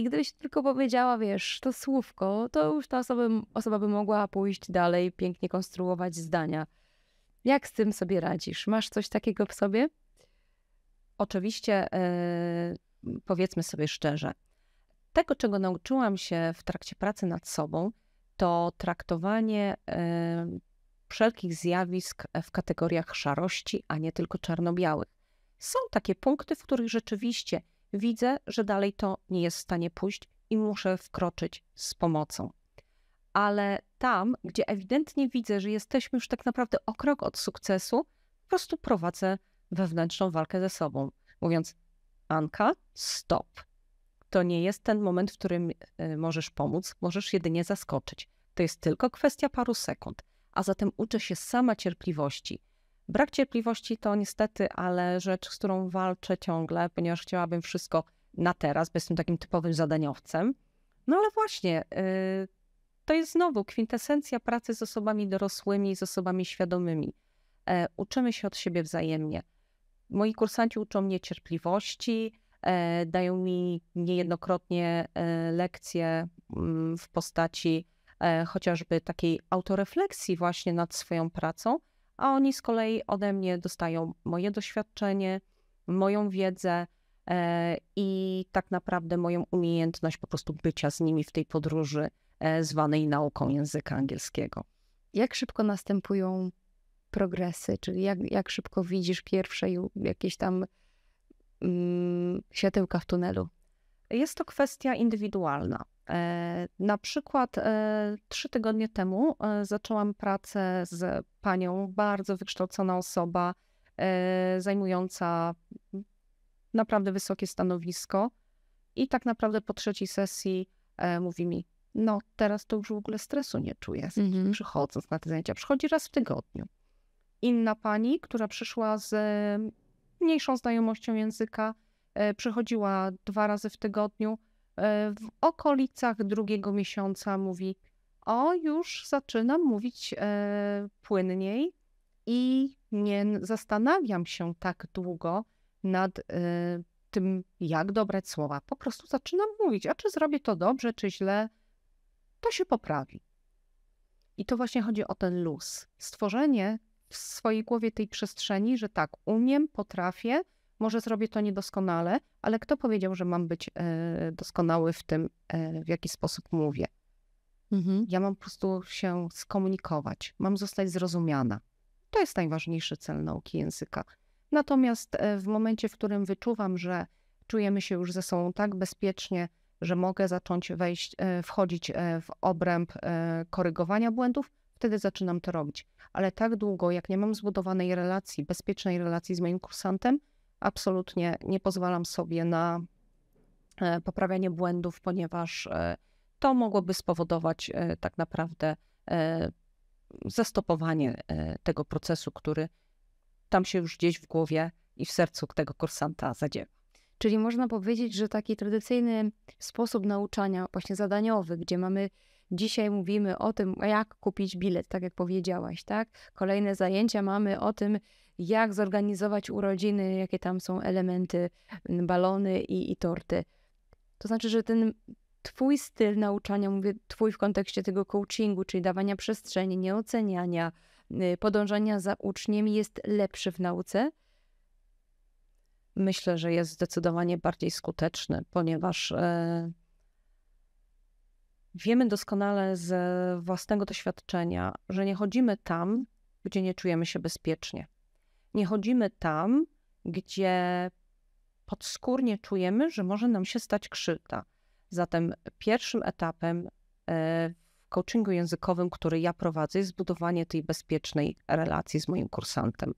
[SPEAKER 1] i gdybyś tylko powiedziała, wiesz, to słówko, to już ta osoba, osoba by mogła pójść dalej, pięknie konstruować zdania. Jak z tym sobie radzisz? Masz coś takiego w sobie? Oczywiście, yy, powiedzmy sobie szczerze, tego, czego nauczyłam się w trakcie pracy nad sobą, to traktowanie yy, wszelkich zjawisk w kategoriach szarości, a nie tylko czarno-białych. Są takie punkty, w których rzeczywiście widzę, że dalej to nie jest w stanie pójść i muszę wkroczyć z pomocą. Ale tam, gdzie ewidentnie widzę, że jesteśmy już tak naprawdę o krok od sukcesu, po prostu prowadzę wewnętrzną walkę ze sobą, mówiąc: Anka, stop. To nie jest ten moment, w którym y, możesz pomóc, możesz jedynie zaskoczyć. To jest tylko kwestia paru sekund. A zatem uczę się sama cierpliwości Brak cierpliwości to niestety, ale rzecz, z którą walczę ciągle, ponieważ chciałabym wszystko na teraz, bo jestem takim typowym zadaniowcem. No ale właśnie, y, to jest znowu kwintesencja pracy z osobami dorosłymi, z osobami świadomymi. E, uczymy się od siebie wzajemnie. Moi kursanci uczą mnie cierpliwości, e, dają mi niejednokrotnie e, lekcje mm, w postaci chociażby takiej autorefleksji właśnie nad swoją pracą, a oni z kolei ode mnie dostają moje doświadczenie, moją wiedzę e, i tak naprawdę moją umiejętność po prostu bycia z nimi w tej podróży e, zwanej nauką języka angielskiego. Jak szybko następują progresy, czyli jak, jak szybko widzisz pierwsze jakieś tam mm, światełka w tunelu? Jest to kwestia indywidualna. E, na przykład e, trzy tygodnie temu e, zaczęłam pracę z panią, bardzo wykształcona osoba, zajmująca naprawdę wysokie stanowisko. I tak naprawdę po trzeciej sesji mówi mi, no teraz to już w ogóle stresu nie czuję, mhm. przychodząc na te zajęcia. Przychodzi raz w tygodniu. Inna pani, która przyszła z mm, mniejszą znajomością języka, przychodziła dwa razy w tygodniu E, w okolicach drugiego miesiąca mówi: O, już zaczynam mówić e, płynniej i nie zastanawiam się tak długo nad e, tym, jak dobrać słowa. Po prostu zaczynam mówić, a czy zrobię to dobrze, czy źle, to się poprawi. I to właśnie chodzi o ten luz. Stworzenie w swojej głowie tej przestrzeni, że tak, umiem, potrafię, może zrobię to niedoskonale, ale kto powiedział, że mam być e, doskonały w tym, e, w jaki sposób mówię? Mhm. Ja mam po prostu się skomunikować, mam zostać zrozumiana. To jest najważniejszy cel nauki języka. Natomiast e, w momencie, w którym wyczuwam, że czujemy się już ze sobą tak bezpiecznie, że mogę zacząć wejść, wchodzić w obręb korygowania błędów, wtedy zaczynam to robić. Ale tak długo, jak nie mam zbudowanej relacji, bezpiecznej relacji z moim kursantem, absolutnie nie pozwalam sobie na e, poprawianie błędów, ponieważ e, to mogłoby spowodować e, tak naprawdę zastopowanie tego procesu, który tam się już gdzieś w głowie i w sercu tego kursanta zadziewa. Czyli można powiedzieć, że taki tradycyjny sposób nauczania, właśnie zadaniowy, gdzie mamy dzisiaj mówimy o tym, jak kupić bilet, tak jak powiedziałaś, tak? Kolejne zajęcia mamy o tym, jak zorganizować urodziny, jakie tam są elementy, balony i, i torty. To znaczy, że ten twój styl nauczania, mówię twój w kontekście tego coachingu, czyli dawania przestrzeni, nieoceniania, y, podążania za uczniem jest lepszy w nauce? Myślę, że jest zdecydowanie bardziej skuteczny, ponieważ e, wiemy doskonale z własnego doświadczenia, że nie chodzimy tam, gdzie nie czujemy się bezpiecznie. Nie chodzimy tam, gdzie podskórnie czujemy, że może nam się stać krzywda. Zatem pierwszym etapem e, w coachingu językowym, który ja prowadzę, jest budowanie tej bezpiecznej relacji z moim kursantem.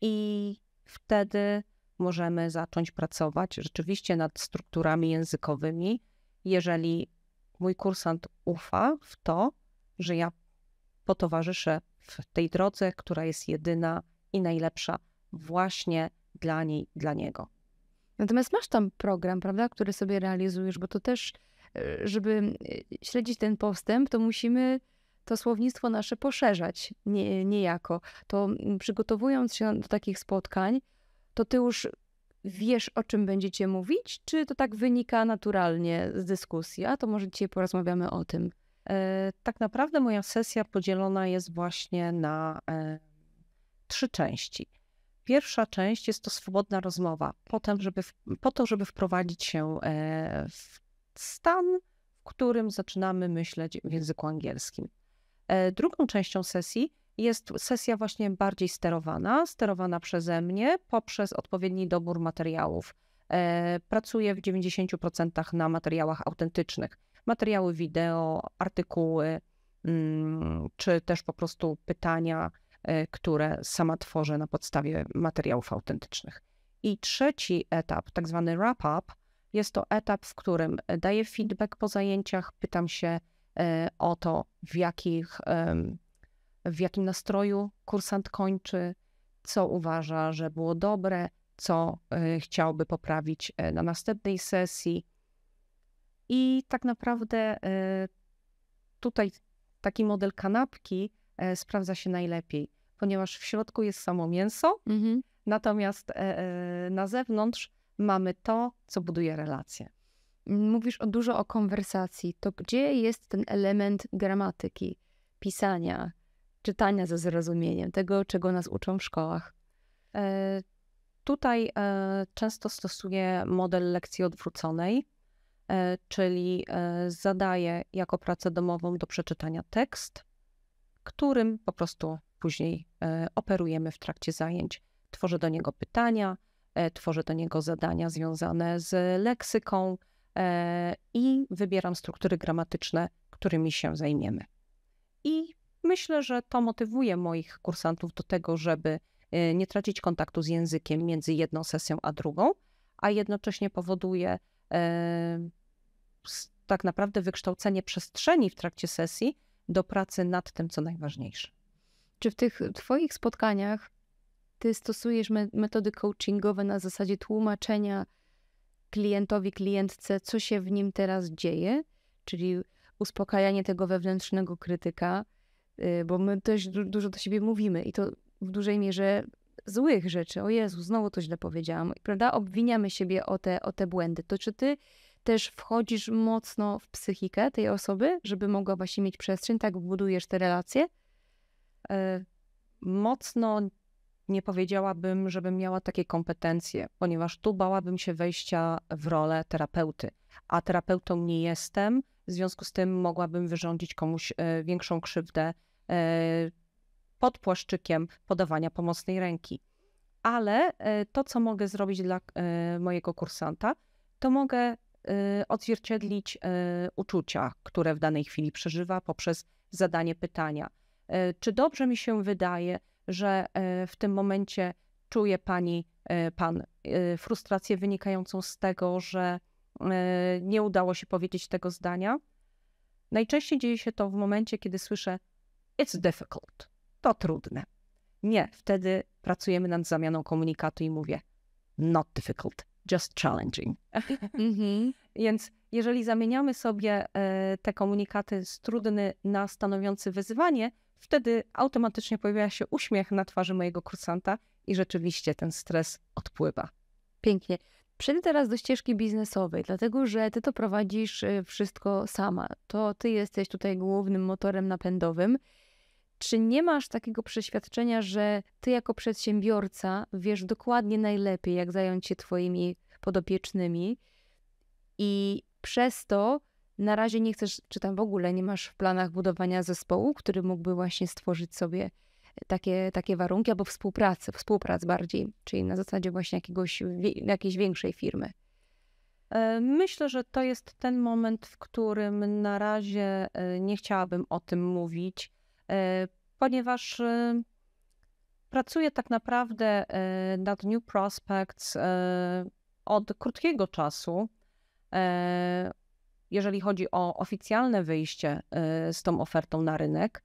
[SPEAKER 1] I wtedy możemy zacząć pracować rzeczywiście nad strukturami językowymi, jeżeli mój kursant ufa w to, że ja potowarzyszę w tej drodze, która jest jedyna i najlepsza właśnie dla niej, dla niego. Natomiast masz tam program, prawda, który sobie realizujesz, bo to też, e, żeby e, śledzić ten postęp, to musimy to słownictwo nasze poszerzać nie, niejako. To przygotowując się do takich spotkań, to ty już wiesz, o czym będziecie mówić, czy to tak wynika naturalnie z dyskusji? A to może dzisiaj porozmawiamy o tym. E, tak naprawdę moja sesja podzielona jest właśnie na trzy części. Pierwsza część jest to swobodna rozmowa, potem, żeby, po to, żeby wprowadzić się e, w stan, w którym zaczynamy myśleć w języku angielskim. E, drugą częścią sesji jest sesja właśnie bardziej sterowana, sterowana przeze mnie poprzez odpowiedni dobór materiałów. E, pracuję w 90% na materiałach autentycznych. Materiały wideo, artykuły, mm, czy też po prostu pytania, E, które sama tworzę na podstawie materiałów autentycznych. I trzeci etap, tak zwany wrap-up, jest to etap, w którym daję feedback po zajęciach, pytam się e, o to, w, jakich, w jakim nastroju kursant kończy, co uważa, że było dobre, co e, chciałby poprawić na następnej sesji. I tak naprawdę tutaj taki model kanapki sprawdza się najlepiej ponieważ w środku jest samo mięso, mhm. natomiast e, e, na zewnątrz mamy to, co buduje relacje. Mówisz o dużo o konwersacji. To gdzie jest ten element gramatyki, pisania, czytania ze zrozumieniem, tego, czego nas uczą w szkołach? E, tutaj często stosuję model lekcji odwróconej, czyli zadaję jako pracę domową do przeczytania tekst, którym po prostu później e, operujemy w trakcie zajęć. Tworzę do niego pytania, e, tworzę do niego zadania związane z leksyką e, i wybieram struktury gramatyczne, którymi się zajmiemy. I myślę, że to motywuje moich kursantów do tego, żeby nie tracić kontaktu z językiem między jedną sesją a drugą, a jednocześnie powoduje tak naprawdę wykształcenie przestrzeni w trakcie sesji do pracy nad tym, co najważniejsze. Czy w tych Twoich spotkaniach Ty stosujesz metody coachingowe na zasadzie tłumaczenia klientowi, klientce, co się w nim teraz dzieje, czyli uspokajanie tego wewnętrznego krytyka, y, bo my też dużo do siebie mówimy i to w dużej mierze złych rzeczy. O Jezu, znowu to źle powiedziałam, prawda? Obwiniamy siebie o te, o te błędy. To czy ty też wchodzisz mocno w psychikę tej osoby, żeby mogła właśnie mieć przestrzeń, tak budujesz te relacje? E, mocno nie powiedziałabym, żebym miała takie kompetencje, ponieważ tu bałabym się wejścia w rolę terapeuty, a terapeutą nie jestem, w związku z tym mogłabym wyrządzić komuś e, większą krzywdę e, pod płaszczykiem podawania pomocnej ręki. Ale to, co mogę zrobić dla mojego kursanta, to mogę odzwierciedlić uczucia, które w danej chwili przeżywa poprzez zadanie pytania E, czy dobrze mi się wydaje, że e, w tym momencie czuje pani, e, pan frustrację wynikającą z tego, że nie udało się powiedzieć tego zdania? Najczęściej dzieje się to w momencie, kiedy słyszę it's difficult, to trudne. Nie, wtedy pracujemy nad zamianą komunikatu i mówię not difficult, just challenging. *laughs* Mhm. Więc jeżeli zamieniamy sobie te komunikaty z trudny na stanowiący wyzwanie, Wtedy automatycznie pojawia się uśmiech na twarzy mojego kursanta i rzeczywiście ten stres odpływa. Pięknie. Przejdę teraz do ścieżki biznesowej, dlatego że ty to prowadzisz y, wszystko sama. To ty jesteś tutaj głównym motorem napędowym. Czy nie masz takiego przeświadczenia, że ty jako przedsiębiorca wiesz dokładnie najlepiej, jak zająć się twoimi podopiecznymi i przez to na razie nie chcesz, czy tam w ogóle nie masz w planach budowania zespołu, który mógłby właśnie stworzyć sobie e, takie, takie warunki, albo współpracy, współprac bardziej, czyli na zasadzie właśnie jakiegoś, jakiejś większej firmy. E, myślę, że to jest ten moment, w którym na razie e, nie chciałabym o tym mówić, ponieważ pracuję tak naprawdę nad New Prospects od krótkiego czasu jeżeli chodzi o oficjalne wyjście y, z tą ofertą na rynek.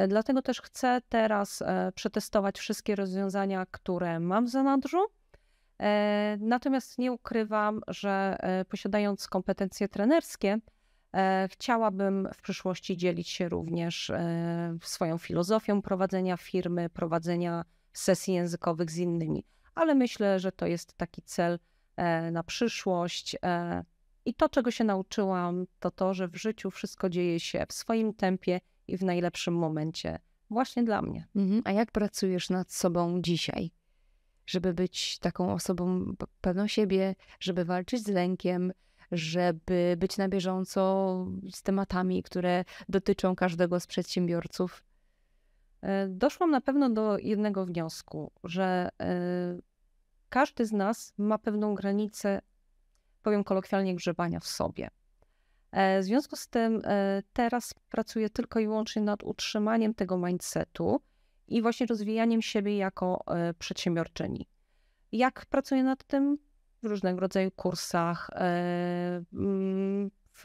[SPEAKER 1] Y, dlatego też chcę teraz y, przetestować wszystkie rozwiązania, które mam w zanadrzu. Natomiast nie ukrywam, że posiadając kompetencje trenerskie, chciałabym w przyszłości dzielić się również swoją filozofią prowadzenia firmy, prowadzenia sesji językowych z innymi. Ale myślę, że to jest taki cel na przyszłość i to, czego się nauczyłam, to to, że w życiu wszystko dzieje się w swoim tempie i w najlepszym momencie, właśnie dla mnie. Mhm. A jak pracujesz nad sobą dzisiaj? Żeby być taką osobą pewną siebie, żeby walczyć z lękiem, żeby być na bieżąco z tematami, które dotyczą każdego z przedsiębiorców? E, doszłam na pewno do jednego wniosku, że e, każdy z nas ma pewną granicę powiem kolokwialnie, grzebania w sobie. E, w związku z tym e, teraz pracuję tylko i wyłącznie nad utrzymaniem tego mindsetu i właśnie rozwijaniem siebie jako e, przedsiębiorczyni. Jak pracuję nad tym? W różnego rodzaju kursach, mm, w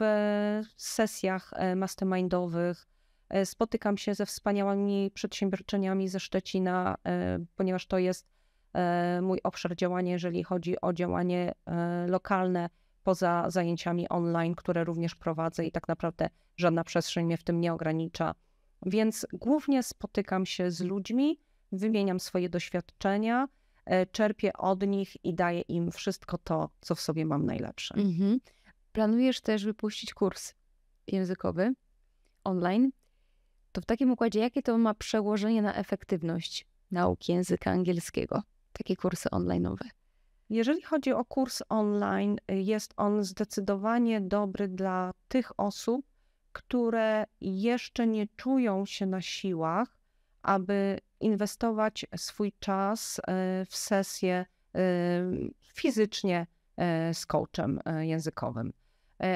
[SPEAKER 1] sesjach mastermindowych. Spotykam się ze wspaniałymi przedsiębiorczyniami ze Szczecina, ponieważ to jest E, mój obszar działania, jeżeli chodzi o działanie e, lokalne poza zajęciami online, które również prowadzę i tak naprawdę żadna przestrzeń mnie w tym nie ogranicza. Więc głównie spotykam się z ludźmi, wymieniam swoje doświadczenia, e, czerpię od nich i daję im wszystko to, co w sobie mam najlepsze. Mhm. Planujesz też wypuścić kurs językowy online. To w takim układzie, jakie to ma przełożenie na efektywność nauki języka angielskiego? takie kursy online'owe? Jeżeli chodzi o kurs online, jest on zdecydowanie dobry dla tych osób, które jeszcze nie czują się na siłach, aby inwestować swój czas e, w sesję e, fizycznie e, z coachem językowym.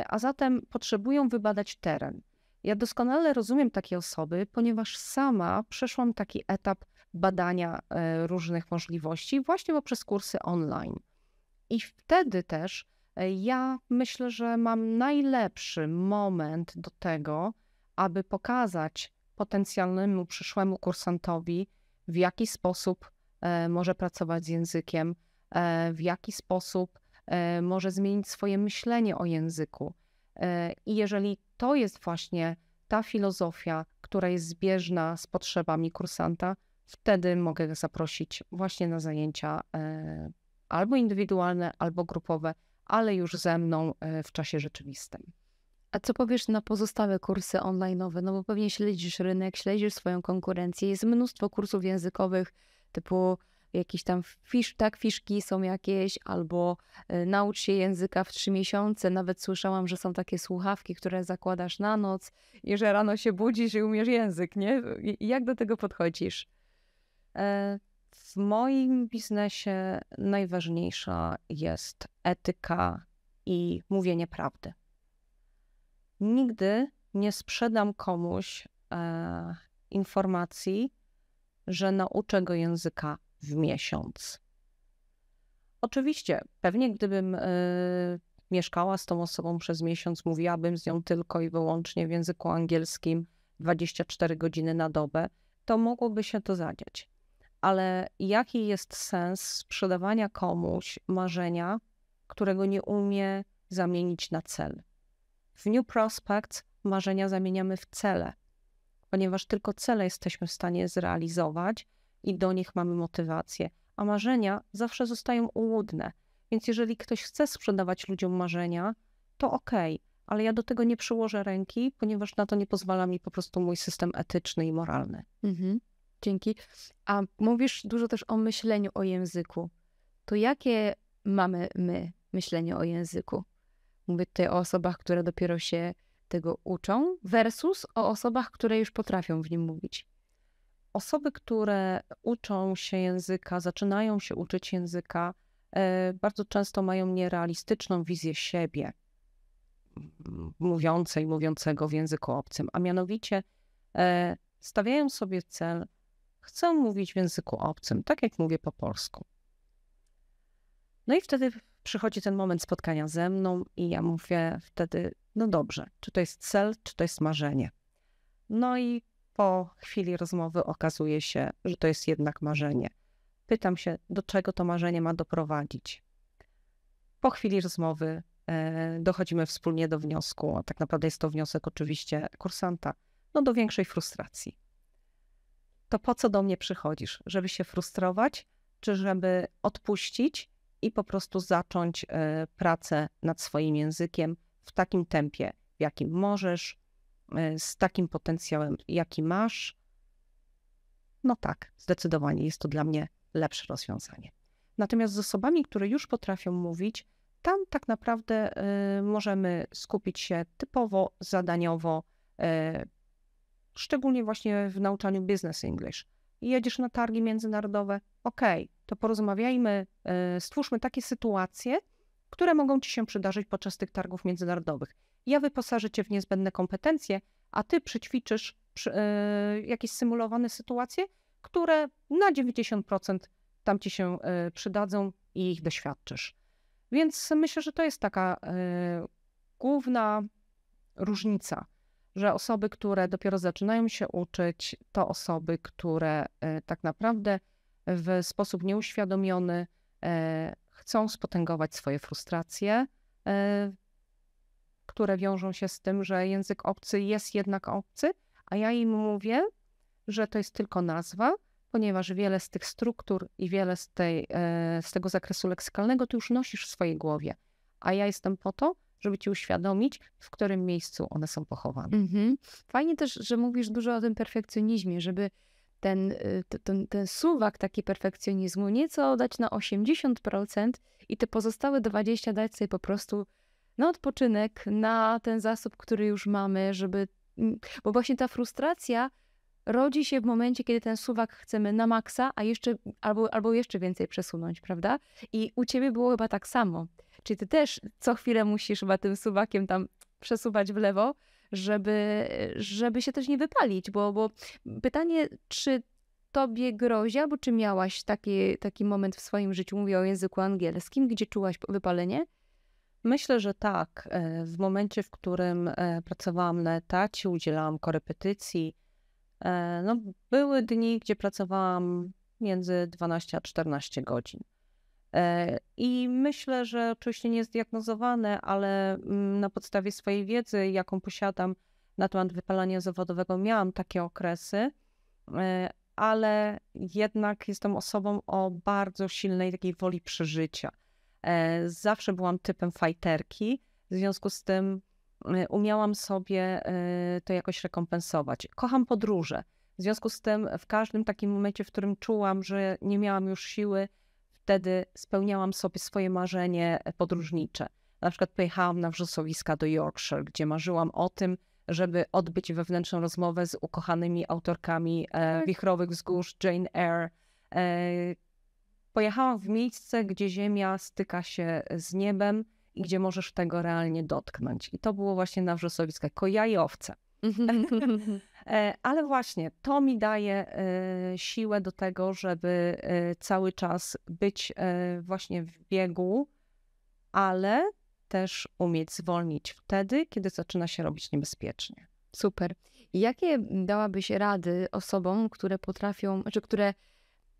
[SPEAKER 1] A zatem potrzebują wybadać teren. Ja doskonale rozumiem takie osoby, ponieważ sama przeszłam taki etap badania e, różnych możliwości właśnie poprzez kursy online. I wtedy też e, ja myślę, że mam najlepszy moment do tego, aby pokazać potencjalnemu przyszłemu kursantowi, w jaki sposób e, może pracować z językiem, w jaki sposób może zmienić swoje myślenie o języku. I jeżeli to jest właśnie ta filozofia, która jest zbieżna z potrzebami kursanta, wtedy mogę zaprosić właśnie na zajęcia e, albo indywidualne, albo grupowe, ale już ze mną e, w czasie rzeczywistym. A co powiesz na pozostałe kursy online'owe? No bo pewnie śledzisz rynek, śledzisz swoją konkurencję. Jest mnóstwo kursów językowych typu jakieś tam fisz, tak, fiszki są jakieś, albo e, naucz się języka w trzy miesiące. Nawet słyszałam, że są takie słuchawki, które zakładasz na noc i że rano się budzisz i umiesz język, nie? Jak do tego podchodzisz? W moim biznesie najważniejsza jest etyka i mówienie prawdy. Nigdy nie sprzedam komuś e, informacji, że nauczę go języka w miesiąc. Oczywiście, pewnie gdybym e, mieszkała z tą osobą przez miesiąc, mówiłabym z nią tylko i wyłącznie w języku angielskim 24 godziny na dobę, to mogłoby się to zadziać ale jaki jest sens sprzedawania komuś marzenia, którego nie umie zamienić na cel? W New Prospects marzenia zamieniamy w cele, ponieważ tylko cele jesteśmy w stanie zrealizować i do nich mamy motywację, a marzenia zawsze zostają ułudne. Więc jeżeli ktoś chce sprzedawać ludziom marzenia, to ok, ale ja do tego nie przyłożę ręki, ponieważ na to nie pozwala mi po prostu mój system etyczny i moralny. Mhm odcinki, a mówisz dużo też o myśleniu o języku. To jakie mamy my myślenie o języku? Mówię tutaj o osobach, które dopiero się tego uczą, versus o osobach, które już potrafią w nim mówić. Osoby, które uczą się języka, zaczynają się uczyć języka, e, bardzo często mają nierealistyczną wizję siebie mówiącej, mówiącego w języku obcym, a mianowicie e, stawiają sobie cel Chcę mówić w języku obcym, tak jak mówię po polsku. No i wtedy przychodzi ten moment spotkania ze mną, i ja mówię wtedy: No dobrze, czy to jest cel, czy to jest marzenie? No i po chwili rozmowy okazuje się, że to jest jednak marzenie. Pytam się, do czego to marzenie ma doprowadzić. Po chwili rozmowy e, dochodzimy wspólnie do wniosku, a tak naprawdę jest to wniosek oczywiście kursanta, no do większej frustracji to po co do mnie przychodzisz? Żeby się frustrować, czy żeby odpuścić i po prostu zacząć e, pracę nad swoim językiem w takim tempie, w jakim możesz, e, z takim potencjałem, jaki masz? No tak, zdecydowanie jest to dla mnie lepsze rozwiązanie. Natomiast z osobami, które już potrafią mówić, tam tak naprawdę e, możemy skupić się typowo zadaniowo, szczególnie właśnie w nauczaniu business English. I Jedziesz na targi międzynarodowe, okej, okay, to porozmawiajmy, e, stwórzmy takie sytuacje, które mogą ci się przydarzyć podczas tych targów międzynarodowych. Ja wyposażę cię w niezbędne kompetencje, a ty przećwiczysz przy, e, jakieś symulowane sytuacje, które na 90% tam ci się e, przydadzą i ich doświadczysz. Więc myślę, że to jest taka główna różnica że osoby, które dopiero zaczynają się uczyć, to osoby, które e, tak naprawdę w sposób nieuświadomiony e, chcą spotęgować swoje frustracje, e, które wiążą się z tym, że język obcy jest jednak obcy, a ja im mówię, że to jest tylko nazwa, ponieważ wiele z tych struktur i wiele z, tej, z tego zakresu leksykalnego ty już nosisz w swojej głowie. A ja jestem po to, żeby ci uświadomić, w którym miejscu one są pochowane. Mhm. Fajnie też, że mówisz dużo o tym perfekcjonizmie, żeby ten, y, ten, ten suwak taki perfekcjonizmu nieco dać na 80% i te pozostałe 20% dać sobie po prostu na odpoczynek, na ten zasób, który już mamy, żeby. Bo właśnie ta frustracja rodzi się w momencie, kiedy ten suwak chcemy na maksa, a jeszcze, albo, albo jeszcze więcej przesunąć, prawda? I u ciebie było chyba tak samo. Czyli ty też co chwilę musisz chyba tym suwakiem tam przesuwać w lewo, żeby, żeby się też nie wypalić, bo, bo pytanie, czy tobie grozi, albo czy miałaś taki, taki moment w swoim życiu, mówię o języku angielskim, gdzie czułaś wypalenie? Myślę, że tak. E, w momencie, w którym e, pracowałam na etacie, udzielałam korepetycji, e, no, były dni, gdzie pracowałam między 12 a 14 godzin. E, I myślę, że oczywiście nie jest diagnozowane, ale mm, na podstawie swojej wiedzy, jaką posiadam na temat wypalania zawodowego, miałam takie okresy, e, ale jednak jestem osobą o bardzo silnej takiej woli przeżycia. E, zawsze byłam typem fajterki, w związku z tym umiałam sobie to jakoś rekompensować. Kocham podróże. W związku z tym w każdym takim momencie, w którym czułam, że nie miałam już siły, wtedy spełniałam sobie swoje marzenie e, podróżnicze. Na przykład pojechałam na wrzosowiska do Yorkshire, gdzie marzyłam o tym, żeby odbyć wewnętrzną rozmowę z ukochanymi autorkami e, tak. Wichrowych Wzgórz, Jane Eyre. E, pojechałam w miejsce, gdzie ziemia styka się z niebem i gdzie możesz tego realnie dotknąć. I to było właśnie na wrzosowiska, jajowce. *laughs* E, ale właśnie to mi daje e, siłę do tego, żeby e, cały czas być właśnie w biegu, ale też umieć zwolnić wtedy, kiedy zaczyna się robić niebezpiecznie. Super. Jakie dałabyś rady osobom, które potrafią, znaczy które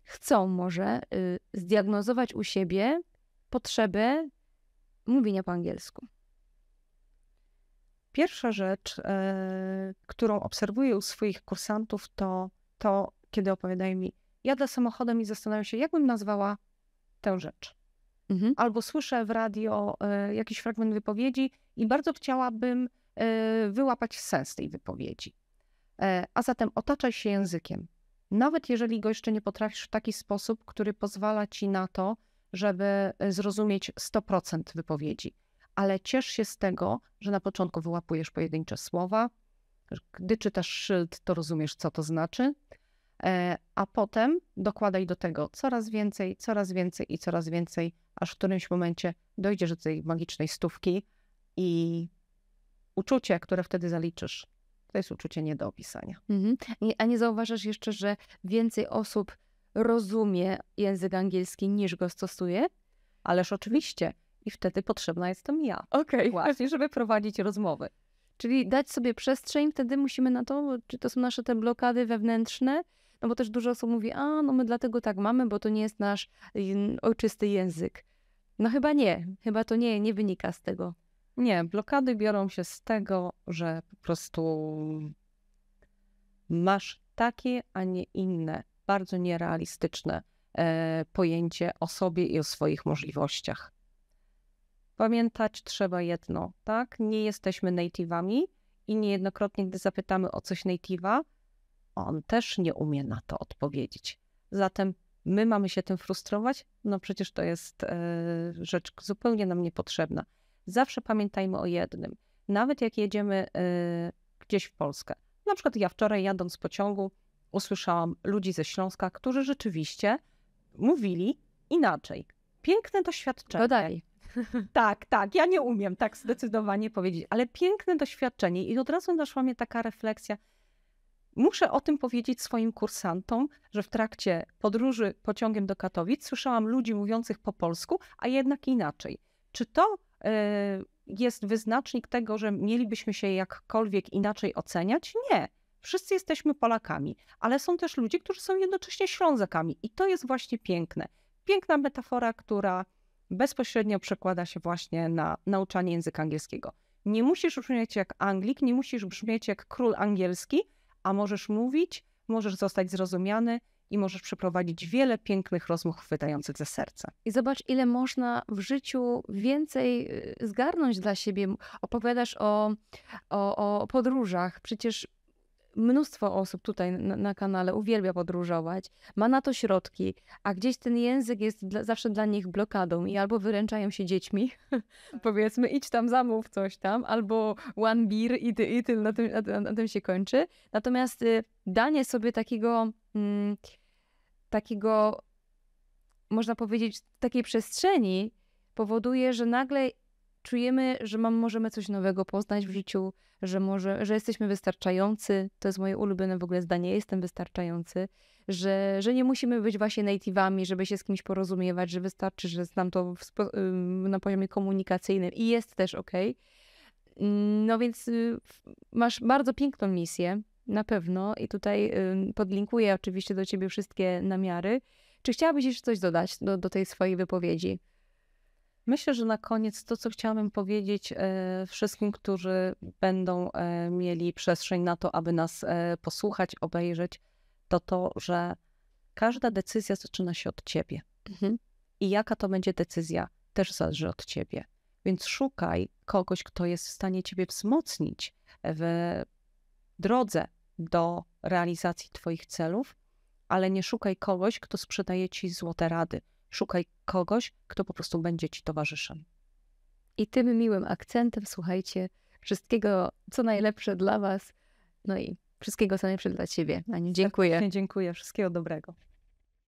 [SPEAKER 1] chcą może y, zdiagnozować u siebie potrzebę mówienia po angielsku? Pierwsza rzecz, e, którą obserwuję u swoich kursantów, to to, kiedy opowiadają mi, jadę samochodem i zastanawiam się, jakbym nazwała tę rzecz. Mhm. Albo słyszę w radio e, jakiś fragment wypowiedzi i bardzo chciałabym e, wyłapać sens tej wypowiedzi. A zatem otaczaj się językiem. Nawet jeżeli go jeszcze nie potrafisz w taki sposób, który pozwala ci na to, żeby zrozumieć 100% wypowiedzi ale ciesz się z tego, że na początku wyłapujesz pojedyncze słowa, gdy czytasz szyld, to rozumiesz, co to znaczy, e, a potem dokładaj do tego coraz więcej, coraz więcej i coraz więcej, aż w którymś momencie dojdziesz do tej magicznej stówki i uczucie, które wtedy zaliczysz, to jest uczucie nie do opisania. Mhm. A nie zauważasz jeszcze, że więcej osób rozumie język angielski niż go stosuje? Ależ oczywiście i wtedy potrzebna jestem ja. Okej. Okay. Właśnie, żeby prowadzić rozmowy. Czyli dać sobie przestrzeń, wtedy musimy na to, czy to są nasze te blokady wewnętrzne, no bo też dużo osób mówi, a no my dlatego tak mamy, bo to nie jest nasz ojczysty język. No chyba nie, chyba to nie, nie wynika z tego. Nie, blokady biorą się z tego, że po prostu masz takie, a nie inne, bardzo nierealistyczne e, pojęcie o sobie i o swoich możliwościach. Pamiętać trzeba jedno, tak? Nie jesteśmy native'ami i niejednokrotnie, gdy zapytamy o coś native'a, on też nie umie na to odpowiedzieć. Zatem my mamy się tym frustrować? No przecież to jest e, rzecz zupełnie nam niepotrzebna. Zawsze pamiętajmy o jednym. Nawet jak jedziemy e, gdzieś w Polskę. Na przykład ja wczoraj jadąc pociągu usłyszałam ludzi ze Śląska, którzy rzeczywiście mówili inaczej. Piękne doświadczenie. Dodaj. Tak, tak. Ja nie umiem tak zdecydowanie powiedzieć, ale piękne doświadczenie i od razu naszła mnie taka refleksja. Muszę o tym powiedzieć swoim kursantom, że w trakcie podróży pociągiem do Katowic słyszałam ludzi mówiących po polsku, a jednak inaczej. Czy to y, jest wyznacznik tego, że mielibyśmy się jakkolwiek inaczej oceniać? Nie. Wszyscy jesteśmy Polakami, ale są też ludzie, którzy są jednocześnie Ślązakami i to jest właśnie piękne. Piękna metafora, która bezpośrednio przekłada się właśnie na nauczanie języka angielskiego. Nie musisz brzmieć jak Anglik, nie musisz brzmieć jak król angielski, a możesz mówić, możesz zostać zrozumiany i możesz przeprowadzić wiele pięknych rozmów chwytających ze serca. I zobacz, ile można w życiu więcej y, zgarnąć dla siebie. Opowiadasz o, o, o podróżach. Przecież mnóstwo osób tutaj na, na, kanale uwielbia podróżować, ma na to środki, a gdzieś ten język jest dla, zawsze dla nich blokadą i albo wyręczają się dziećmi, *laughs* powiedzmy, idź tam, zamów coś tam, albo one beer i, ty, i ty, na, tym, na, na tym się kończy. Natomiast y, danie sobie takiego, mm, takiego, można powiedzieć, takiej przestrzeni powoduje, że nagle czujemy, że mam, możemy coś nowego poznać w życiu, że, może, że jesteśmy wystarczający. To jest moje ulubione w ogóle zdanie, jestem wystarczający, że, że nie musimy być właśnie native'ami, żeby się z kimś porozumiewać, że wystarczy, że znam to w, na poziomie komunikacyjnym i jest też ok. Mm, no więc y, masz bardzo piękną misję, na pewno, i tutaj podlinkuję oczywiście do Ciebie wszystkie namiary. Czy chciałabyś jeszcze coś dodać do, do tej swojej wypowiedzi? Myślę, że na koniec to, co chciałabym powiedzieć e, wszystkim, którzy będą e, mieli przestrzeń na to, aby nas e, posłuchać, obejrzeć, to to, że każda decyzja zaczyna się od ciebie. Mhm. I jaka to będzie decyzja, też zależy od ciebie. Więc szukaj kogoś, kto jest w stanie ciebie wzmocnić w drodze do realizacji twoich celów, ale nie szukaj kogoś, kto sprzedaje ci złote rady Szukaj kogoś, kto po prostu będzie ci towarzyszem. I tym miłym akcentem, słuchajcie, wszystkiego, co najlepsze dla Was, no i wszystkiego, co najlepsze dla Ciebie. Aniu, dziękuję. Dziękuję, wszystkiego dobrego.